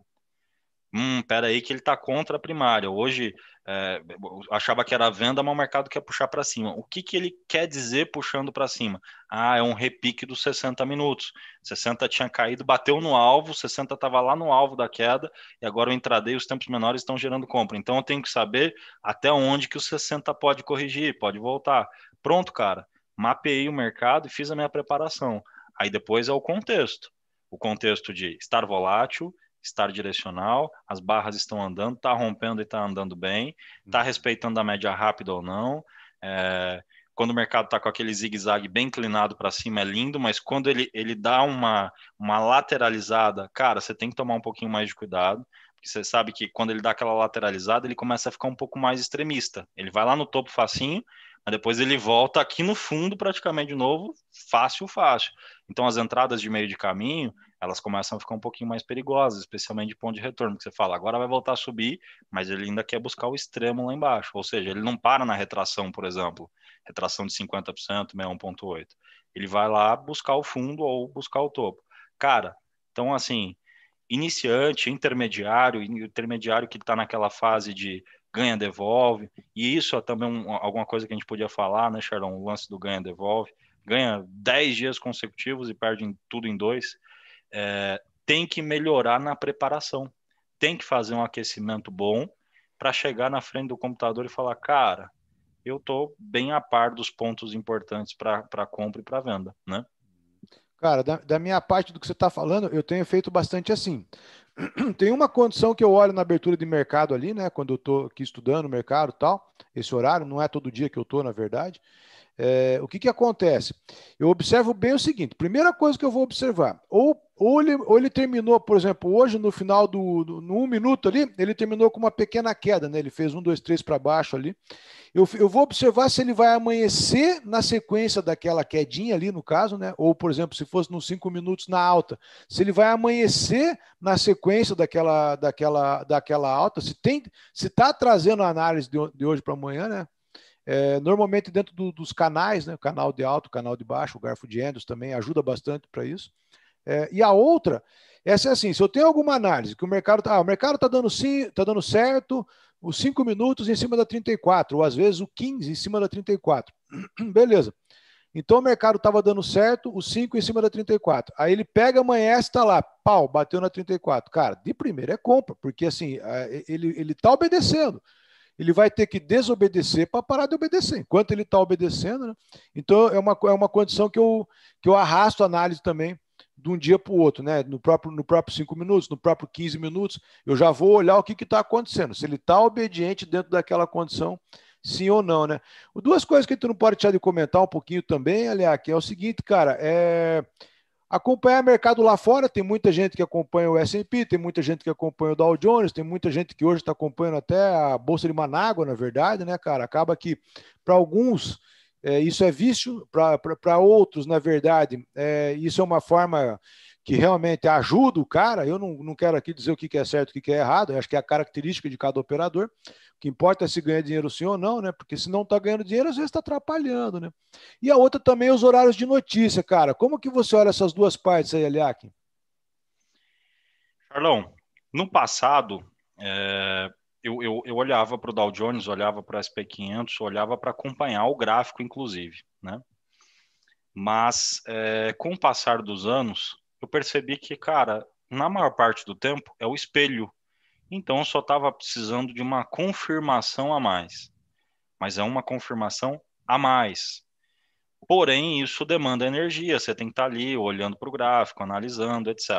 hum, peraí que ele está contra a primária. Hoje é, achava que era venda, mas o mercado quer puxar para cima. O que, que ele quer dizer puxando para cima? Ah, é um repique dos 60 minutos. 60 tinha caído, bateu no alvo, 60 estava lá no alvo da queda, e agora o intraday os tempos menores estão gerando compra. Então eu tenho que saber até onde que o 60 pode corrigir, pode voltar. Pronto, cara. Mapeei o mercado e fiz a minha preparação. Aí depois é o contexto. O contexto de estar volátil, estar direcional, as barras estão andando, está rompendo e está andando bem, está uhum. respeitando a média rápida ou não. É, quando o mercado está com aquele zigue-zague bem inclinado para cima é lindo, mas quando ele, ele dá uma, uma lateralizada, cara, você tem que tomar um pouquinho mais de cuidado, porque você sabe que quando ele dá aquela lateralizada, ele começa a ficar um pouco mais extremista. Ele vai lá no topo facinho, mas depois ele volta aqui no fundo praticamente de novo, fácil, fácil. Então as entradas de meio de caminho, elas começam a ficar um pouquinho mais perigosas, especialmente de ponto de retorno, que você fala, agora vai voltar a subir, mas ele ainda quer buscar o extremo lá embaixo, ou seja, ele não para na retração, por exemplo, retração de 50%, 1.8. Ele vai lá buscar o fundo ou buscar o topo. Cara, então assim, iniciante, intermediário, intermediário que está naquela fase de ganha devolve e isso é também um, alguma coisa que a gente podia falar, né, Sharon? O lance do ganha devolve, ganha 10 dias consecutivos e perde em, tudo em dois é, tem que melhorar na preparação, tem que fazer um aquecimento bom para chegar na frente do computador e falar, cara, eu estou bem a par dos pontos importantes para compra e para venda, né? Cara, da, da, minha parte do que você está falando, eu tenho feito bastante assim. (clears throat) Tem uma condição que eu olho na abertura de mercado ali, né? Quando eu estou aqui estudando o mercado tal, esse horário, não é todo dia que eu estou, na verdade. É, o que, que acontece? Eu observo bem o seguinte: primeira coisa que eu vou observar, ou, ou, ele, ou ele terminou, por exemplo, hoje, no final do, do no um minuto ali, ele terminou com uma pequena queda, né? Ele fez um, dois, três para baixo ali. Eu, eu vou observar se ele vai amanhecer na sequência daquela quedinha ali, no caso, né? Ou, por exemplo, se fosse nos cinco minutos na alta, se ele vai amanhecer na sequência daquela, daquela, daquela alta, se tem, se está trazendo a análise de, de hoje para amanhã, né? É, normalmente dentro do, dos canais, né, canal de alto, canal de baixo, o garfo de endos também ajuda bastante para isso. É, e a outra, essa é assim, assim, se eu tenho alguma análise que o mercado está ah, o mercado tá dando, sim, tá dando certo, os 5 minutos em cima da 34, ou às vezes o 15 em cima da 34. (clears throat) Beleza. Então o mercado estava dando certo, os 5 em cima da 34. Aí ele pega, amanhece, está lá, pau, bateu na 34. Cara, de primeira é compra, porque assim, é, ele está obedecendo ele vai ter que desobedecer para parar de obedecer, enquanto ele está obedecendo. Né? Então, é uma, é uma condição que eu, que eu arrasto a análise também de um dia para o outro, né? No próprio, no próprio cinco minutos, no próprio 15 minutos, eu já vou olhar o que está acontecendo, se ele está obediente dentro daquela condição, sim ou não, né? Duas coisas que tu não pode deixar de comentar um pouquinho também, aliás, que é o seguinte, cara, é Acompanhar mercado lá fora, tem muita gente que acompanha o S&P, tem muita gente que acompanha o Dow Jones, tem muita gente que hoje está acompanhando até a Bolsa de Manágua, na verdade, né, cara? Acaba que, para alguns, é, isso é vício, para outros, na verdade, é, isso é uma forma que realmente ajuda o cara, eu não, não quero aqui dizer o que é certo e o que é errado, eu acho que é a característica de cada operador. O que importa é se ganha dinheiro sim ou não, né? Porque se não está ganhando dinheiro, às vezes está atrapalhando, né? E a outra também é os horários de notícia, cara. Como que você olha essas duas partes aí, Eliakim? Carlão, no passado, é, eu, eu, eu, olhava para o Dow Jones, olhava para SP500, olhava para acompanhar o gráfico, inclusive, né? Mas, é, com o passar dos anos, percebi que, cara, na maior parte do tempo é o espelho. Então eu só estava precisando de uma confirmação a mais. Mas é uma confirmação a mais. Porém, isso demanda energia, você tem que estar tá ali olhando para o gráfico, analisando, etc.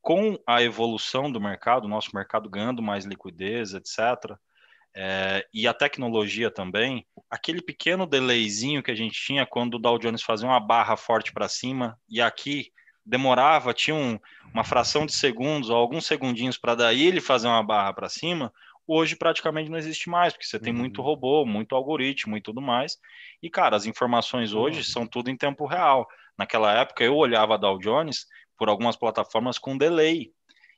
Com a evolução do mercado, nosso mercado ganhando mais liquidez, etc., é, eh, e a tecnologia também, aquele pequeno delayzinho que a gente tinha quando o Dow Jones fazia uma barra forte para cima e aqui demorava, tinha um, uma fração de segundos ou alguns segundinhos para daí ele fazer uma barra para cima, hoje praticamente não existe mais, porque você uhum. tem muito robô, muito algoritmo e tudo mais. E, cara, as informações hoje uhum. são tudo em tempo real. Naquela época eu olhava a Dow Jones por algumas plataformas com delay.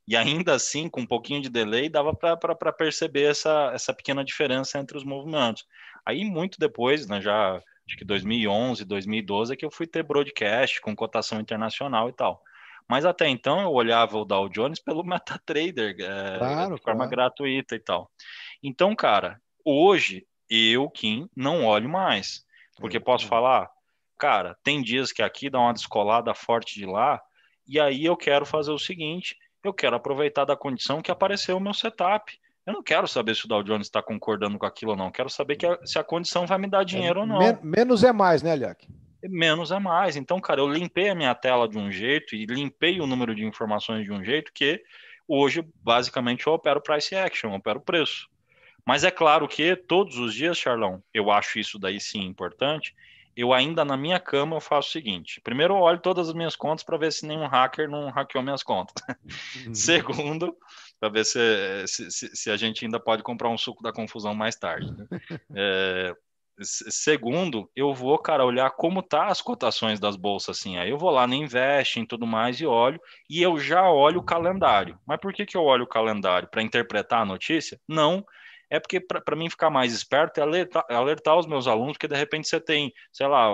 E ainda assim, com um pouquinho de delay, dava para perceber essa, essa pequena diferença entre os movimentos. Aí, muito depois, né, já acho que 2011, 2012, é que eu fui ter broadcast com cotação internacional e tal. Mas até então eu olhava o Dow Jones pelo (laughs) MetaTrader, é, claro, de forma claro. gratuita e tal. Então, cara, hoje eu, Kim, não olho mais. Porque é, posso falar, cara, tem dias que aqui dá uma descolada forte de lá, e aí eu quero fazer o seguinte, eu quero aproveitar da condição que apareceu o meu setup. Eu não quero saber se o Dow Jones está concordando com aquilo ou não. Quero saber que a, se a condição vai me dar é, dinheiro é, ou não. Men menos é mais, né, Aliak? Menos é mais. Então, cara, eu limpei a minha tela de um jeito e limpei o número de informações de um jeito que hoje, basicamente, eu opero price action, eu opero preço. Mas é claro que todos os dias, Charlão, eu acho isso daí sim importante. Eu ainda na minha cama eu faço o seguinte: primeiro, eu olho todas as minhas contas para ver se nenhum hacker não hackeou minhas contas. (laughs) Uhum. Segundo, para ver se, se, se, a gente ainda pode comprar um suco da confusão mais tarde. Né? (laughs) É, segundo, eu vou, cara, olhar como tá as cotações das bolsas, assim, aí eu vou lá no Invest e tudo mais e olho, e eu já olho o calendário. Mas por que, que eu olho o calendário? Para interpretar a notícia? Não, é porque para mim ficar mais esperto é alertar, alertar os meus alunos, porque de repente você tem, sei lá,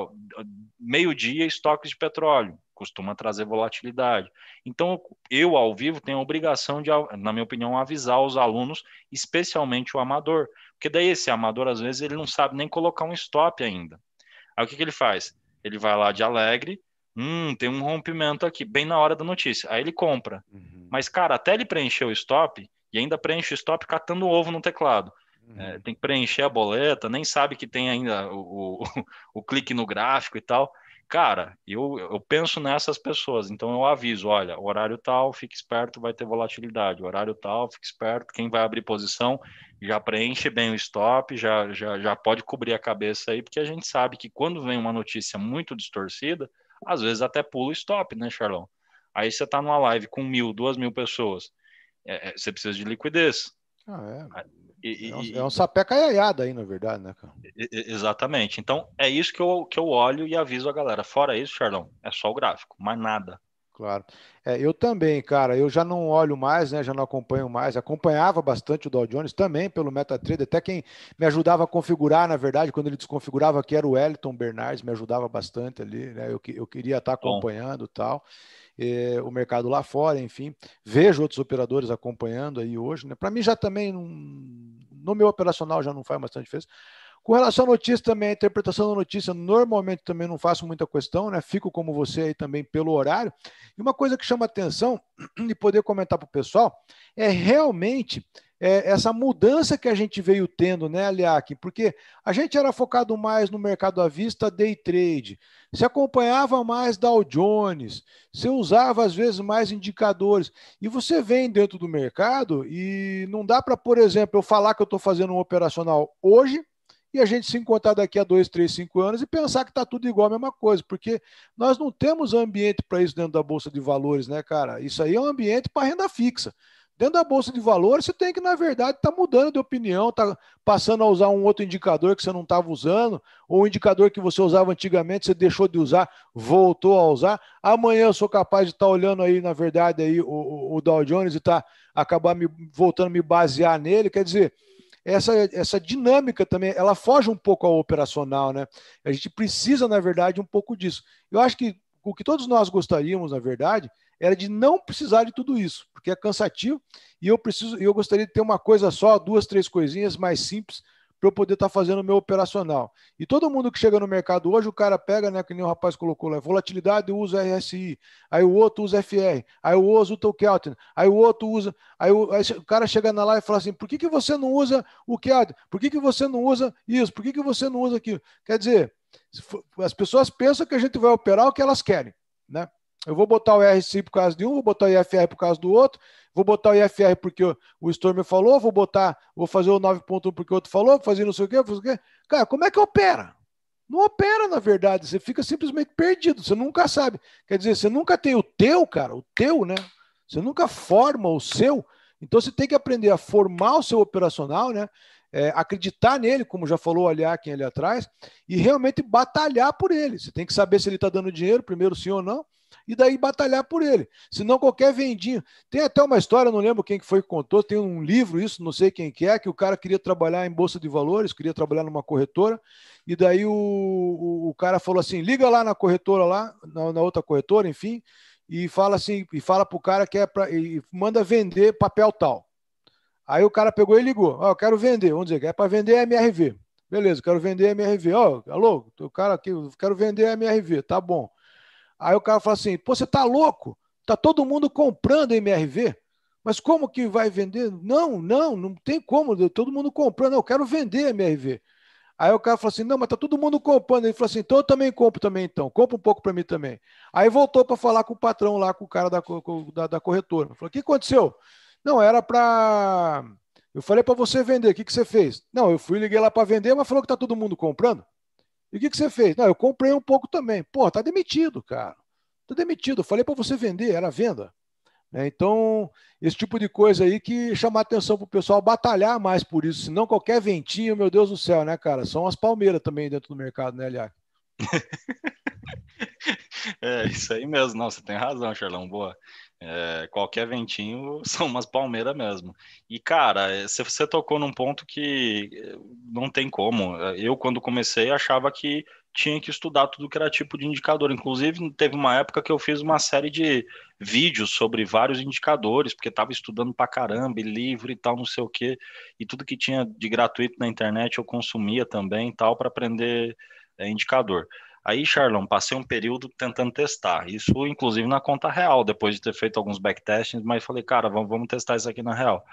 meio-dia estoques de petróleo costuma trazer volatilidade. Então, eu ao vivo tenho a obrigação de, na minha opinião, avisar os alunos, especialmente o amador, porque daí esse amador às vezes ele não sabe nem colocar um stop ainda. Aí o que, que ele faz? Ele vai lá de alegre, hum, tem um rompimento aqui, bem na hora da notícia. Aí ele compra. Uhum. Mas cara, até ele preencher o stop e ainda preenche o stop catando ovo no teclado. Uhum. É, tem que preencher a boleta, nem sabe que tem ainda o, o, (laughs) o clique no gráfico e tal cara, eu, eu penso nessas pessoas, então eu aviso, olha, horário tal, fique esperto, vai ter volatilidade, horário tal, fique esperto, quem vai abrir posição já preenche bem o stop, já, já, já pode cobrir a cabeça aí, porque a gente sabe que quando vem uma notícia muito distorcida, às vezes até pula o stop, né, Charlão? Aí você está numa live com mil, duas mil pessoas, é, é você precisa de liquidez, ah, é. Ah, e, é, um, é um sapé caiaiado aí, na verdade, né, cara? Exatamente. Então, é isso que eu, que eu olho e aviso a galera. Fora isso, Charlão, é só o gráfico, mais nada. Claro. É, eu também, cara, eu já não olho mais, né? Já não acompanho mais. Acompanhava bastante o Dow Jones também pelo MetaTrader, até quem me ajudava a configurar, na verdade, quando ele desconfigurava, que era o Elton Bernardes, me ajudava bastante ali, né? Eu, eu queria estar acompanhando tal. É, o mercado lá fora, enfim. Vejo outros operadores acompanhando aí hoje, né? Para mim já também, no meu operacional já não faz bastante diferença. Com relação à notícia também, a interpretação da notícia, normalmente também não faço muita questão, né? Fico como você aí também pelo horário. E uma coisa que chama atenção (clears throat) e poder comentar para o pessoal é realmente é, essa mudança que a gente veio tendo, né, aqui Porque a gente era focado mais no mercado à vista, day trade, se acompanhava mais Dow Jones, você usava às vezes mais indicadores. E você vem dentro do mercado e não dá para, por exemplo, eu falar que eu estou fazendo um operacional hoje e a gente se encontrar daqui a dois, três, cinco anos e pensar que está tudo igual, a mesma coisa, porque nós não temos ambiente para isso dentro da Bolsa de Valores, né, cara? Isso aí é um ambiente para renda fixa. Dentro da Bolsa de Valores, você tem que, na verdade, estar tá mudando de opinião, está passando a usar um outro indicador que você não estava usando, ou um indicador que você usava antigamente, você deixou de usar, voltou a usar. Amanhã eu sou capaz de estar tá olhando aí, na verdade, aí, o, o Dow Jones e tá, acabar me, voltando a me basear nele. Quer dizer, essa, essa dinâmica também, ela foge um pouco ao operacional, né? A gente precisa, na verdade, um pouco disso. Eu acho que o que todos nós gostaríamos, na verdade, era de não precisar de tudo isso, porque é cansativo e eu preciso, eu gostaria de ter uma coisa só, duas, três coisinhas mais simples para eu poder estar tá fazendo o meu operacional. E todo mundo que chega no mercado hoje, o cara pega, né, que nem o rapaz colocou lá, volatilidade usa RSI, aí o outro usa FR, aí o outro usa o Tokelton, aí o outro usa, aí o, aí o cara chega na live e fala assim, por que, que você não usa o Kelton? Por que, que você não usa isso? Por que, que você não usa aquilo? Quer dizer, as pessoas pensam que a gente vai operar o que elas querem, né? Eu vou botar o RC por causa de um, vou botar o IFR por causa do outro, vou botar o IFR porque o, Storm Stormer falou, vou botar, vou fazer o 9.1 porque o outro falou, vou fazer não sei o quê, vou fazer o quê. Cara, como é que opera? Não opera, na verdade, você fica simplesmente perdido, você nunca sabe. Quer dizer, você nunca tem o teu, cara, o teu, né? Você nunca forma o seu. Então você tem que aprender a formar o seu operacional, né? É, acreditar nele, como já falou aliá quem ali atrás, e realmente batalhar por ele. Você tem que saber se ele está dando dinheiro, primeiro sim ou não e daí batalhar por ele. Senão qualquer vendinho. Tem até uma história, não lembro quem que foi que contou, tem um livro, isso, não sei quem que é, que o cara queria trabalhar em Bolsa de Valores, queria trabalhar numa corretora, e daí o, o, o cara falou assim: liga lá na corretora, lá, na, na outra corretora, enfim, e fala assim, e fala pro cara que é para. e manda vender papel tal. Aí o cara pegou e ligou. Ó, oh, eu quero vender. Vamos dizer, é para vender MRV. Beleza, quero vender MRV. Ó, oh, alô, o cara aqui, quero vender MRV. Tá bom. Aí o cara fala assim: pô, você tá louco? Tá todo mundo comprando MRV. Mas como que vai vender? Não, não, não tem como, todo mundo comprando. Eu quero vender MRV. Aí o cara falou assim: não, mas tá todo mundo comprando. Ele falou assim: então eu também compro também, então, compra um pouco para mim também. Aí voltou para falar com o patrão lá, com o cara da, da, da corretora. Falou: o que aconteceu? Não, era para. Eu falei para você vender, o que, que você fez? Não, eu fui liguei lá para vender, mas falou que tá todo mundo comprando. E o que, que você fez? Não, eu comprei um pouco também. Pô, tá demitido, cara. Tá demitido. Eu falei para você vender, era venda. Né? Então, esse tipo de coisa aí que chamar atenção para o pessoal batalhar mais por isso, senão qualquer ventinho, meu Deus do céu, né, cara? São as palmeiras também dentro do mercado, né, Eliak? (laughs) É isso aí mesmo. Não, você tem razão, Charlão. Boa. É, qualquer ventinho (laughs) são umas palmeiras mesmo. E, cara, é, você tocou num ponto que é, não tem como. É, eu, quando comecei, achava que tinha que estudar tudo que era tipo de indicador. Inclusive, teve uma época que eu fiz uma série de vídeos sobre vários indicadores, porque estava estudando pra caramba, e livro e tal, não sei o quê. E tudo que tinha de gratuito na internet eu consumia também e tal, para aprender é, indicador. Aí, Charlão, passei um período tentando testar. Isso, inclusive, na conta real, depois de ter feito alguns backtestings, mas falei, cara, vamos, vamos testar isso aqui na real.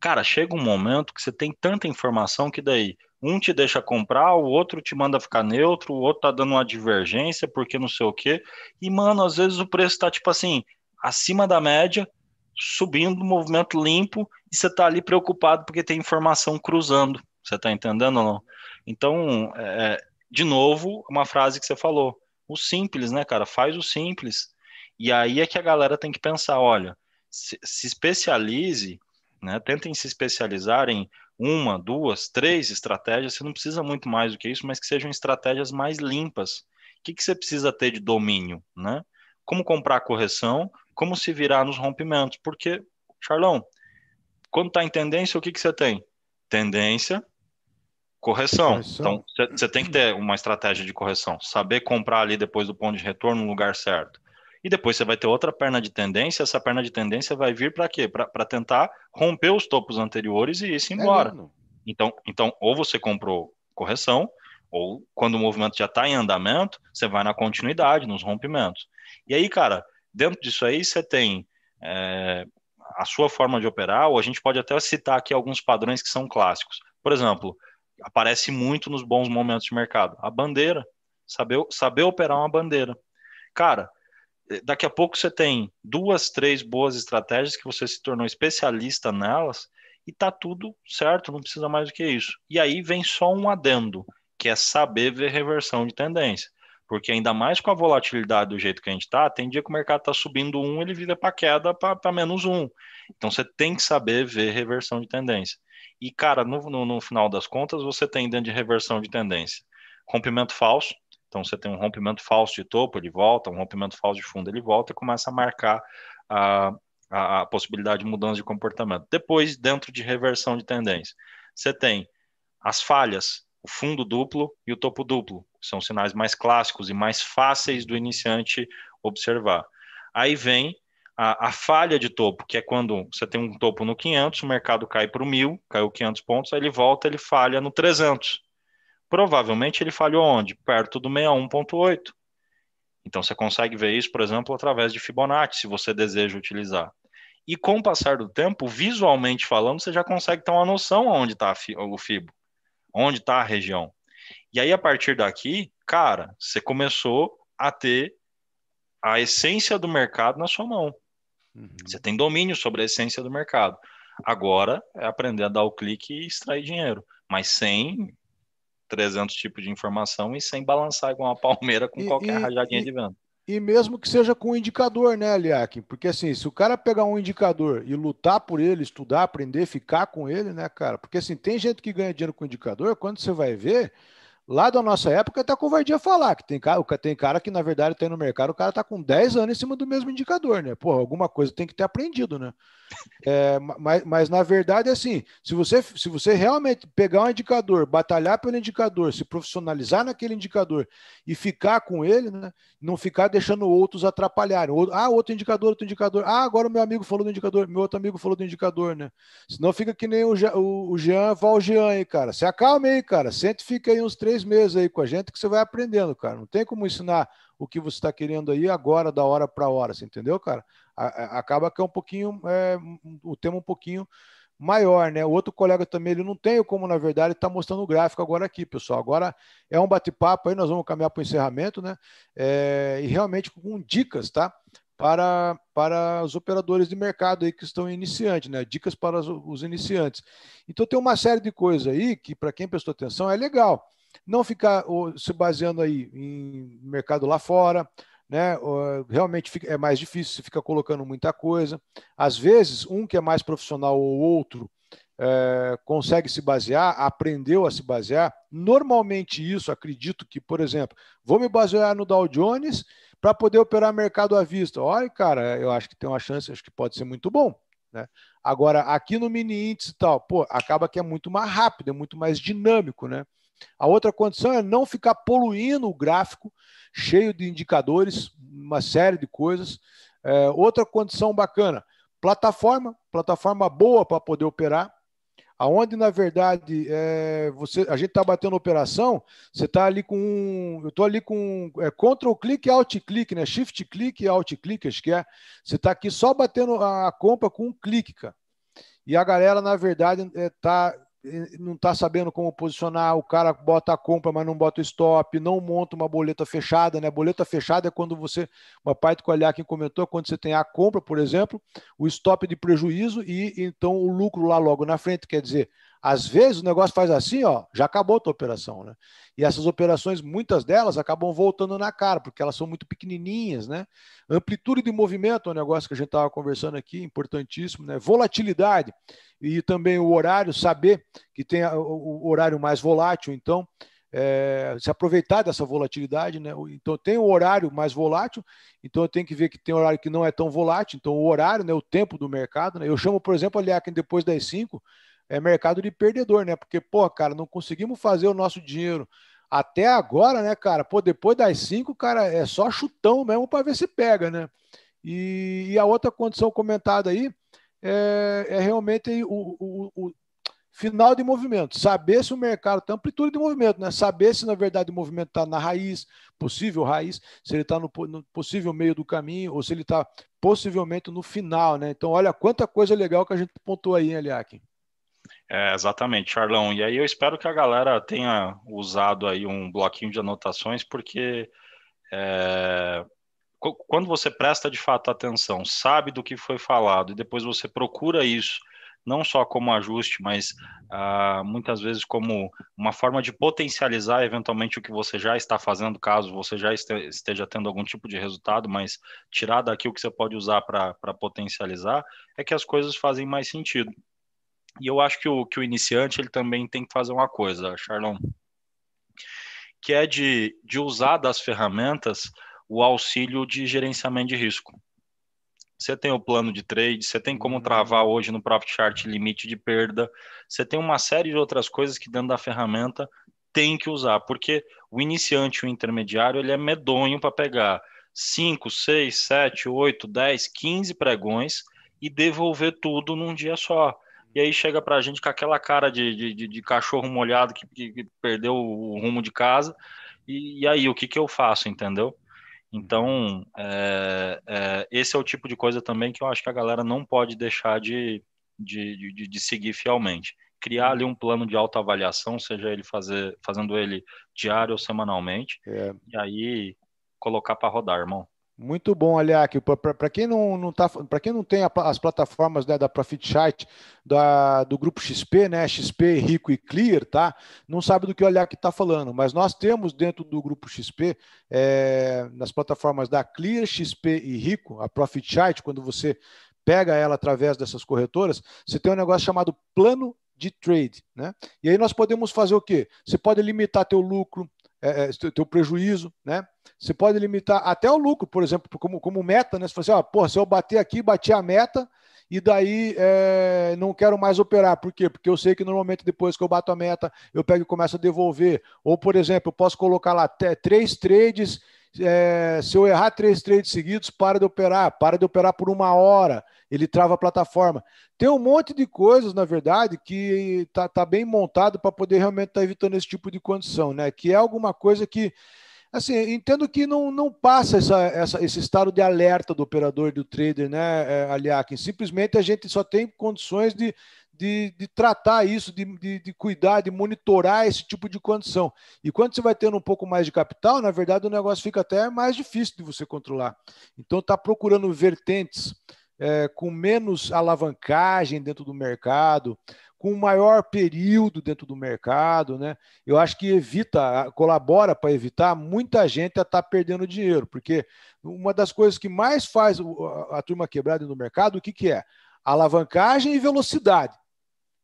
Cara, chega um momento que você tem tanta informação que daí um te deixa comprar, o outro te manda ficar neutro, o outro tá dando uma divergência porque não sei o quê. E, mano, às vezes o preço tá tipo assim, acima da média, subindo, movimento limpo, e você tá ali preocupado porque tem informação cruzando. Você tá entendendo ou não? Então, é, de novo, uma frase que você falou. O simples, né, cara? Faz o simples. E aí é que a galera tem que pensar, olha, se, especialize, né? Tentem se especializar em uma, duas, três estratégias. Você não precisa muito mais do que isso, mas que sejam estratégias mais limpas. O que, que você precisa ter de domínio, né? Como comprar correção, como se virar nos rompimentos. Porque, Charlão, quando está em tendência, o que, que você tem? Tendência, Correção. correção. Então, você tem que ter uma estratégia de correção. Saber comprar ali depois do ponto de retorno no lugar certo. E depois você vai ter outra perna de tendência. Essa perna de tendência vai vir para quê? Para tentar romper os topos anteriores e ir -se é, embora. É então, então, ou você comprou correção, ou quando o movimento já está em andamento, você vai na continuidade, nos rompimentos. E aí, cara, dentro disso aí, você tem é, a sua forma de operar, ou a gente pode até citar aqui alguns padrões que são clássicos. Por exemplo, aparece muito nos bons momentos de mercado. A bandeira, saber, saber operar uma bandeira. Cara, eh, daqui a pouco você tem duas, três boas estratégias que você se tornou especialista nelas e tá tudo certo, não precisa mais do que isso. E aí vem só um adendo, que é saber ver reversão de tendência. Porque ainda mais com a volatilidade do jeito que a gente está, tem dia que o mercado está subindo um, ele vira para queda para menos um. Então você tem que saber ver reversão de tendência. E, cara, no, no, no final das contas, você tem dentro de reversão de tendência rompimento falso. Então você tem um rompimento falso de topo, ele volta, um rompimento falso de fundo, ele volta e começa a marcar a, a, a possibilidade de mudança de comportamento. Depois, dentro de reversão de tendência, você tem as falhas, o fundo duplo e o topo duplo. São sinais mais clássicos e mais fáceis do iniciante observar. Aí vem a, a, falha de topo, que é quando você tem um topo no 500, o mercado cai para o 1.000, caiu 500 pontos, aí ele volta, ele falha no 300. Provavelmente ele falhou onde? Perto do 61.8. Então você consegue ver isso, por exemplo, através de Fibonacci, se você deseja utilizar. E com o passar do tempo, visualmente falando, você já consegue ter uma noção onde está o Fibo, onde está a região. E aí, a partir daqui, cara, você começou a ter a essência do mercado na sua mão. Uhum. Você tem domínio sobre a essência do mercado. Agora é aprender a dar o clique e extrair dinheiro, mas sem 300 tipos de informação e sem balançar igual uma (laughs) palmeira com e, qualquer e, rajadinha e, de venda. E mesmo que seja com indicador, né, Aliakin? Porque assim, se o cara pegar um indicador e lutar por ele, estudar, aprender, ficar com ele, né, cara? Porque assim, tem gente que ganha dinheiro com indicador, quando você vai ver, Lá da nossa época até covardia falar, que tem cara, tem cara que, na verdade, tem no mercado, o cara tá com 10 anos em cima do mesmo indicador, né? Pô, alguma coisa tem que ter aprendido, né? (laughs) É, mas, mas, na verdade, assim, se você, se você realmente pegar um indicador, batalhar pelo indicador, se profissionalizar naquele indicador e ficar com ele, né? Não ficar deixando outros atrapalharem. Ah, outro indicador, outro indicador. Ah, agora o meu amigo falou do indicador, meu outro amigo falou do indicador, né? Senão fica que nem o, o, o Jean Valjean aí, cara. Se acalme aí, cara. Sente fica aí uns três três meses aí com a gente que você vai aprendendo, cara. Não tem como ensinar o que você está querendo aí agora, da hora para hora, você entendeu, cara? A, a, acaba que é um pouquinho, é, o tema um pouquinho maior, né? O outro colega também, ele não tem como, na verdade, está mostrando o gráfico agora aqui, pessoal. Agora é um bate-papo aí, nós vamos caminhar para o encerramento, né? É, e realmente com dicas, tá? Para, para os operadores de mercado aí que estão iniciantes, né? Dicas para os, os iniciantes. Então tem uma série de coisas aí que, para quem prestou atenção, é legal não ficar se baseando aí em mercado lá fora, né? Realmente é mais difícil, você fica colocando muita coisa. Às vezes, um que é mais profissional ou outro é, consegue se basear, aprendeu a se basear. Normalmente, isso acredito que, por exemplo, vou me basear no Dow Jones para poder operar mercado à vista. Olha, cara, eu acho que tem uma chance, acho que pode ser muito bom. Né? Agora, aqui no mini índice e tal, pô, acaba que é muito mais rápido, é muito mais dinâmico, né? A outra condição é não ficar poluindo o gráfico, cheio de indicadores, uma série de coisas. É, outra condição bacana, plataforma, plataforma boa para poder operar, aonde na verdade é, você, a gente está batendo operação, você está ali com, um, eu estou ali com é, Ctrl e Alt click né? Shift e Alt click acho que é. Você está aqui só batendo a, compra com um clique, cara. E a galera na verdade está é, não está sabendo como posicionar, o cara bota a compra, mas não bota o stop, não monta uma boleta fechada, né? Boleta fechada é quando você, uma parte do o Aliakin comentou, quando você tem a compra, por exemplo, o stop de prejuízo e então o lucro lá logo na frente, quer dizer, às vezes o negócio faz assim, ó, já acabou a tua operação, né? E essas operações, muitas delas, acabam voltando na cara, porque elas são muito pequenininhas, né? Amplitude de movimento é um negócio que a gente estava conversando aqui, importantíssimo, né? Volatilidade e também o horário, saber que tem o horário mais volátil, então, é, se aproveitar dessa volatilidade, né? Então tem o horário mais volátil, então eu tenho que ver que tem horário que não é tão volátil, então o horário, né, o tempo do mercado, né? Eu chamo, por exemplo, a Liaken depois das 5, é mercado de perdedor, né? Porque, pô, cara, não conseguimos fazer o nosso dinheiro até agora, né, cara? Pô, depois das cinco, cara, é só chutão mesmo para ver se pega, né? E, e, a outra condição comentada aí é, é realmente o, o, o, final de movimento. Saber se o mercado tem amplitude de movimento, né? Saber se, na verdade, o movimento está na raiz, possível raiz, se ele está no, no, possível meio do caminho ou se ele está possivelmente no final, né? Então, olha quanta coisa legal que a gente pontuou aí, hein, Eliakim? É, exatamente, Charlão. E aí eu espero que a galera tenha usado aí um bloquinho de anotações, porque é, quando você presta de fato atenção, sabe do que foi falado e depois você procura isso, não só como ajuste, mas ah, muitas vezes como uma forma de potencializar eventualmente o que você já está fazendo, caso você já esteja tendo algum tipo de resultado, mas tirar daqui o que você pode usar para potencializar, é que as coisas fazem mais sentido. E eu acho que o, que o iniciante ele também tem que fazer uma coisa, Charlão, que é de, de usar das ferramentas o auxílio de gerenciamento de risco. Você tem o plano de trade, você tem como uhum. travar hoje no Profit Chart limite de perda, você tem uma série de outras coisas que dentro da ferramenta tem que usar, porque o iniciante, o intermediário, ele é medonho para pegar 5, 6, 7, 8, 10, 15 pregões e devolver tudo num dia só e aí chega para a gente com aquela cara de, de, de cachorro molhado que, que, que, perdeu o rumo de casa, e, e, aí o que, que eu faço, entendeu? Então, é, é, esse é o tipo de coisa também que eu acho que a galera não pode deixar de, de, de, de seguir fielmente. Criar ali um plano de autoavaliação, seja ele fazer, fazendo ele diário ou semanalmente, é. e aí colocar para rodar, irmão. Muito bom, olhar aqui. Para quem não, não tá, para quem não tem a, as plataformas né, da Profit Chart, da, do grupo XP, né? XP, Rico e Clear, tá? Não sabe do que olhar que está falando, mas nós temos dentro do grupo XP, é, nas plataformas da Clear, XP e Rico, a Profit Chart, quando você pega ela através dessas corretoras, você tem um negócio chamado plano de trade, né? E aí nós podemos fazer o quê? Você pode limitar teu lucro, é, é teu prejuízo, né? Você pode limitar até o lucro, por exemplo, como, como meta, né? Se você, ó, assim, ah, porra, se eu bater aqui, bati a meta e daí é, não quero mais operar. Por quê? Porque eu sei que normalmente depois que eu bato a meta, eu pego e começo a devolver. Ou, por exemplo, eu posso colocar lá até três trades é, se eu errar três trades seguidos, para de operar, para de operar por uma hora ele trava a plataforma. Tem um monte de coisas, na verdade, que tá, tá bem montado para poder realmente estar tá evitando esse tipo de condição, né? Que é alguma coisa que assim, entendo que não, não passa essa, essa, esse estado de alerta do operador, do trader, né, é, Aliakin? Simplesmente a gente só tem condições de, de, de tratar isso, de, de, de, cuidar, de monitorar esse tipo de condição. E quando você vai tendo um pouco mais de capital, na verdade o negócio fica até mais difícil de você controlar. Então, está procurando vertentes é, com menos alavancagem dentro do mercado, com maior período dentro do mercado, né? Eu acho que evita, colabora para evitar muita gente a estar tá perdendo dinheiro, porque uma das coisas que mais faz a turma quebrada no mercado, o que, que é? Alavancagem e velocidade.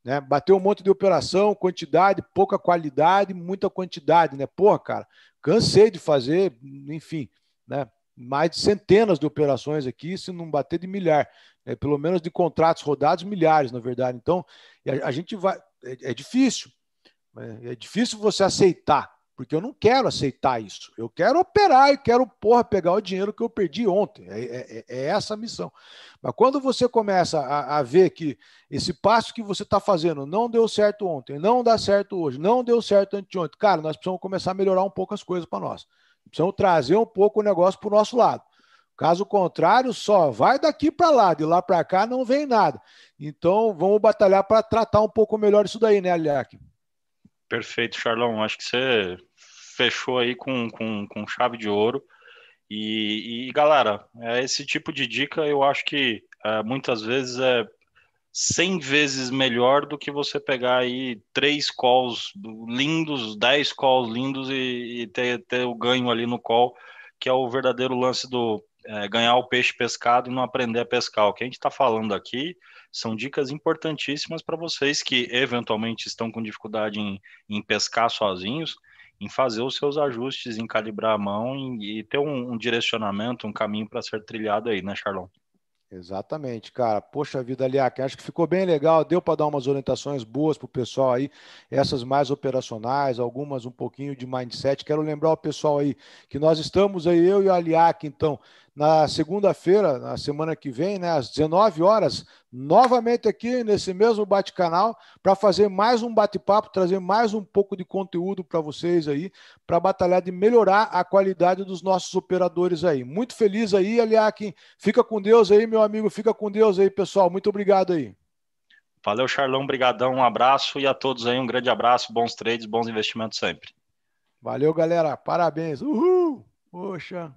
Né? Bateu um monte de operação, quantidade, pouca qualidade, muita quantidade, né? Porra, cara, cansei de fazer, enfim, né? mais de centenas de operações aqui, se não bater de milhar, né? pelo menos de contratos rodados, milhares, na verdade. Então, a, a gente vai. É, é difícil. É, é difícil você aceitar, porque eu não quero aceitar isso. Eu quero operar e quero, porra, pegar o dinheiro que eu perdi ontem. É, é, é, é essa a missão. Mas quando você começa a, a ver que esse passo que você está fazendo não deu certo ontem, não dá certo hoje, não deu certo anteontem, cara, nós precisamos começar a melhorar um pouco as coisas para nós. Precisamos trazer um pouco o negócio para o nosso lado. Caso contrário, só vai daqui para lá, de lá para cá não vem nada. Então, vamos batalhar para tratar um pouco melhor isso daí, né, Aliak Perfeito, Charlão. Acho que você fechou aí com, com, com chave de ouro. E, e, galera, é esse tipo de dica eu acho que é, muitas vezes é 100 vezes melhor do que você pegar aí três calls lindos, 10 calls lindos e, e ter, ter, o ganho ali no call, que é o verdadeiro lance do é, ganhar o peixe pescado e não aprender a pescar. O que a gente está falando aqui são dicas importantíssimas para vocês que eventualmente estão com dificuldade em, em, pescar sozinhos, em fazer os seus ajustes, em calibrar a mão e, e ter um, um direcionamento, um caminho para ser trilhado aí, né, Charlon? Exatamente, cara. Poxa vida, Aliac, acho que ficou bem legal. Deu para dar umas orientações boas para o pessoal aí, essas mais operacionais, algumas um pouquinho de mindset. Quero lembrar o pessoal aí que nós estamos aí, eu e o Aliac, então, na segunda-feira, na semana que vem, né, às 19 horas, novamente aqui nesse mesmo bate-canal, para fazer mais um bate-papo, trazer mais um pouco de conteúdo para vocês aí, para batalhar de melhorar a qualidade dos nossos operadores aí. Muito feliz aí, Aliakim. Fica com Deus aí, meu amigo. Fica com Deus aí, pessoal. Muito obrigado aí. Valeu, Charlão. Obrigadão. Um abraço e a todos aí um grande abraço. Bons trades, bons investimentos sempre. Valeu, galera. Parabéns. Uhul! Poxa.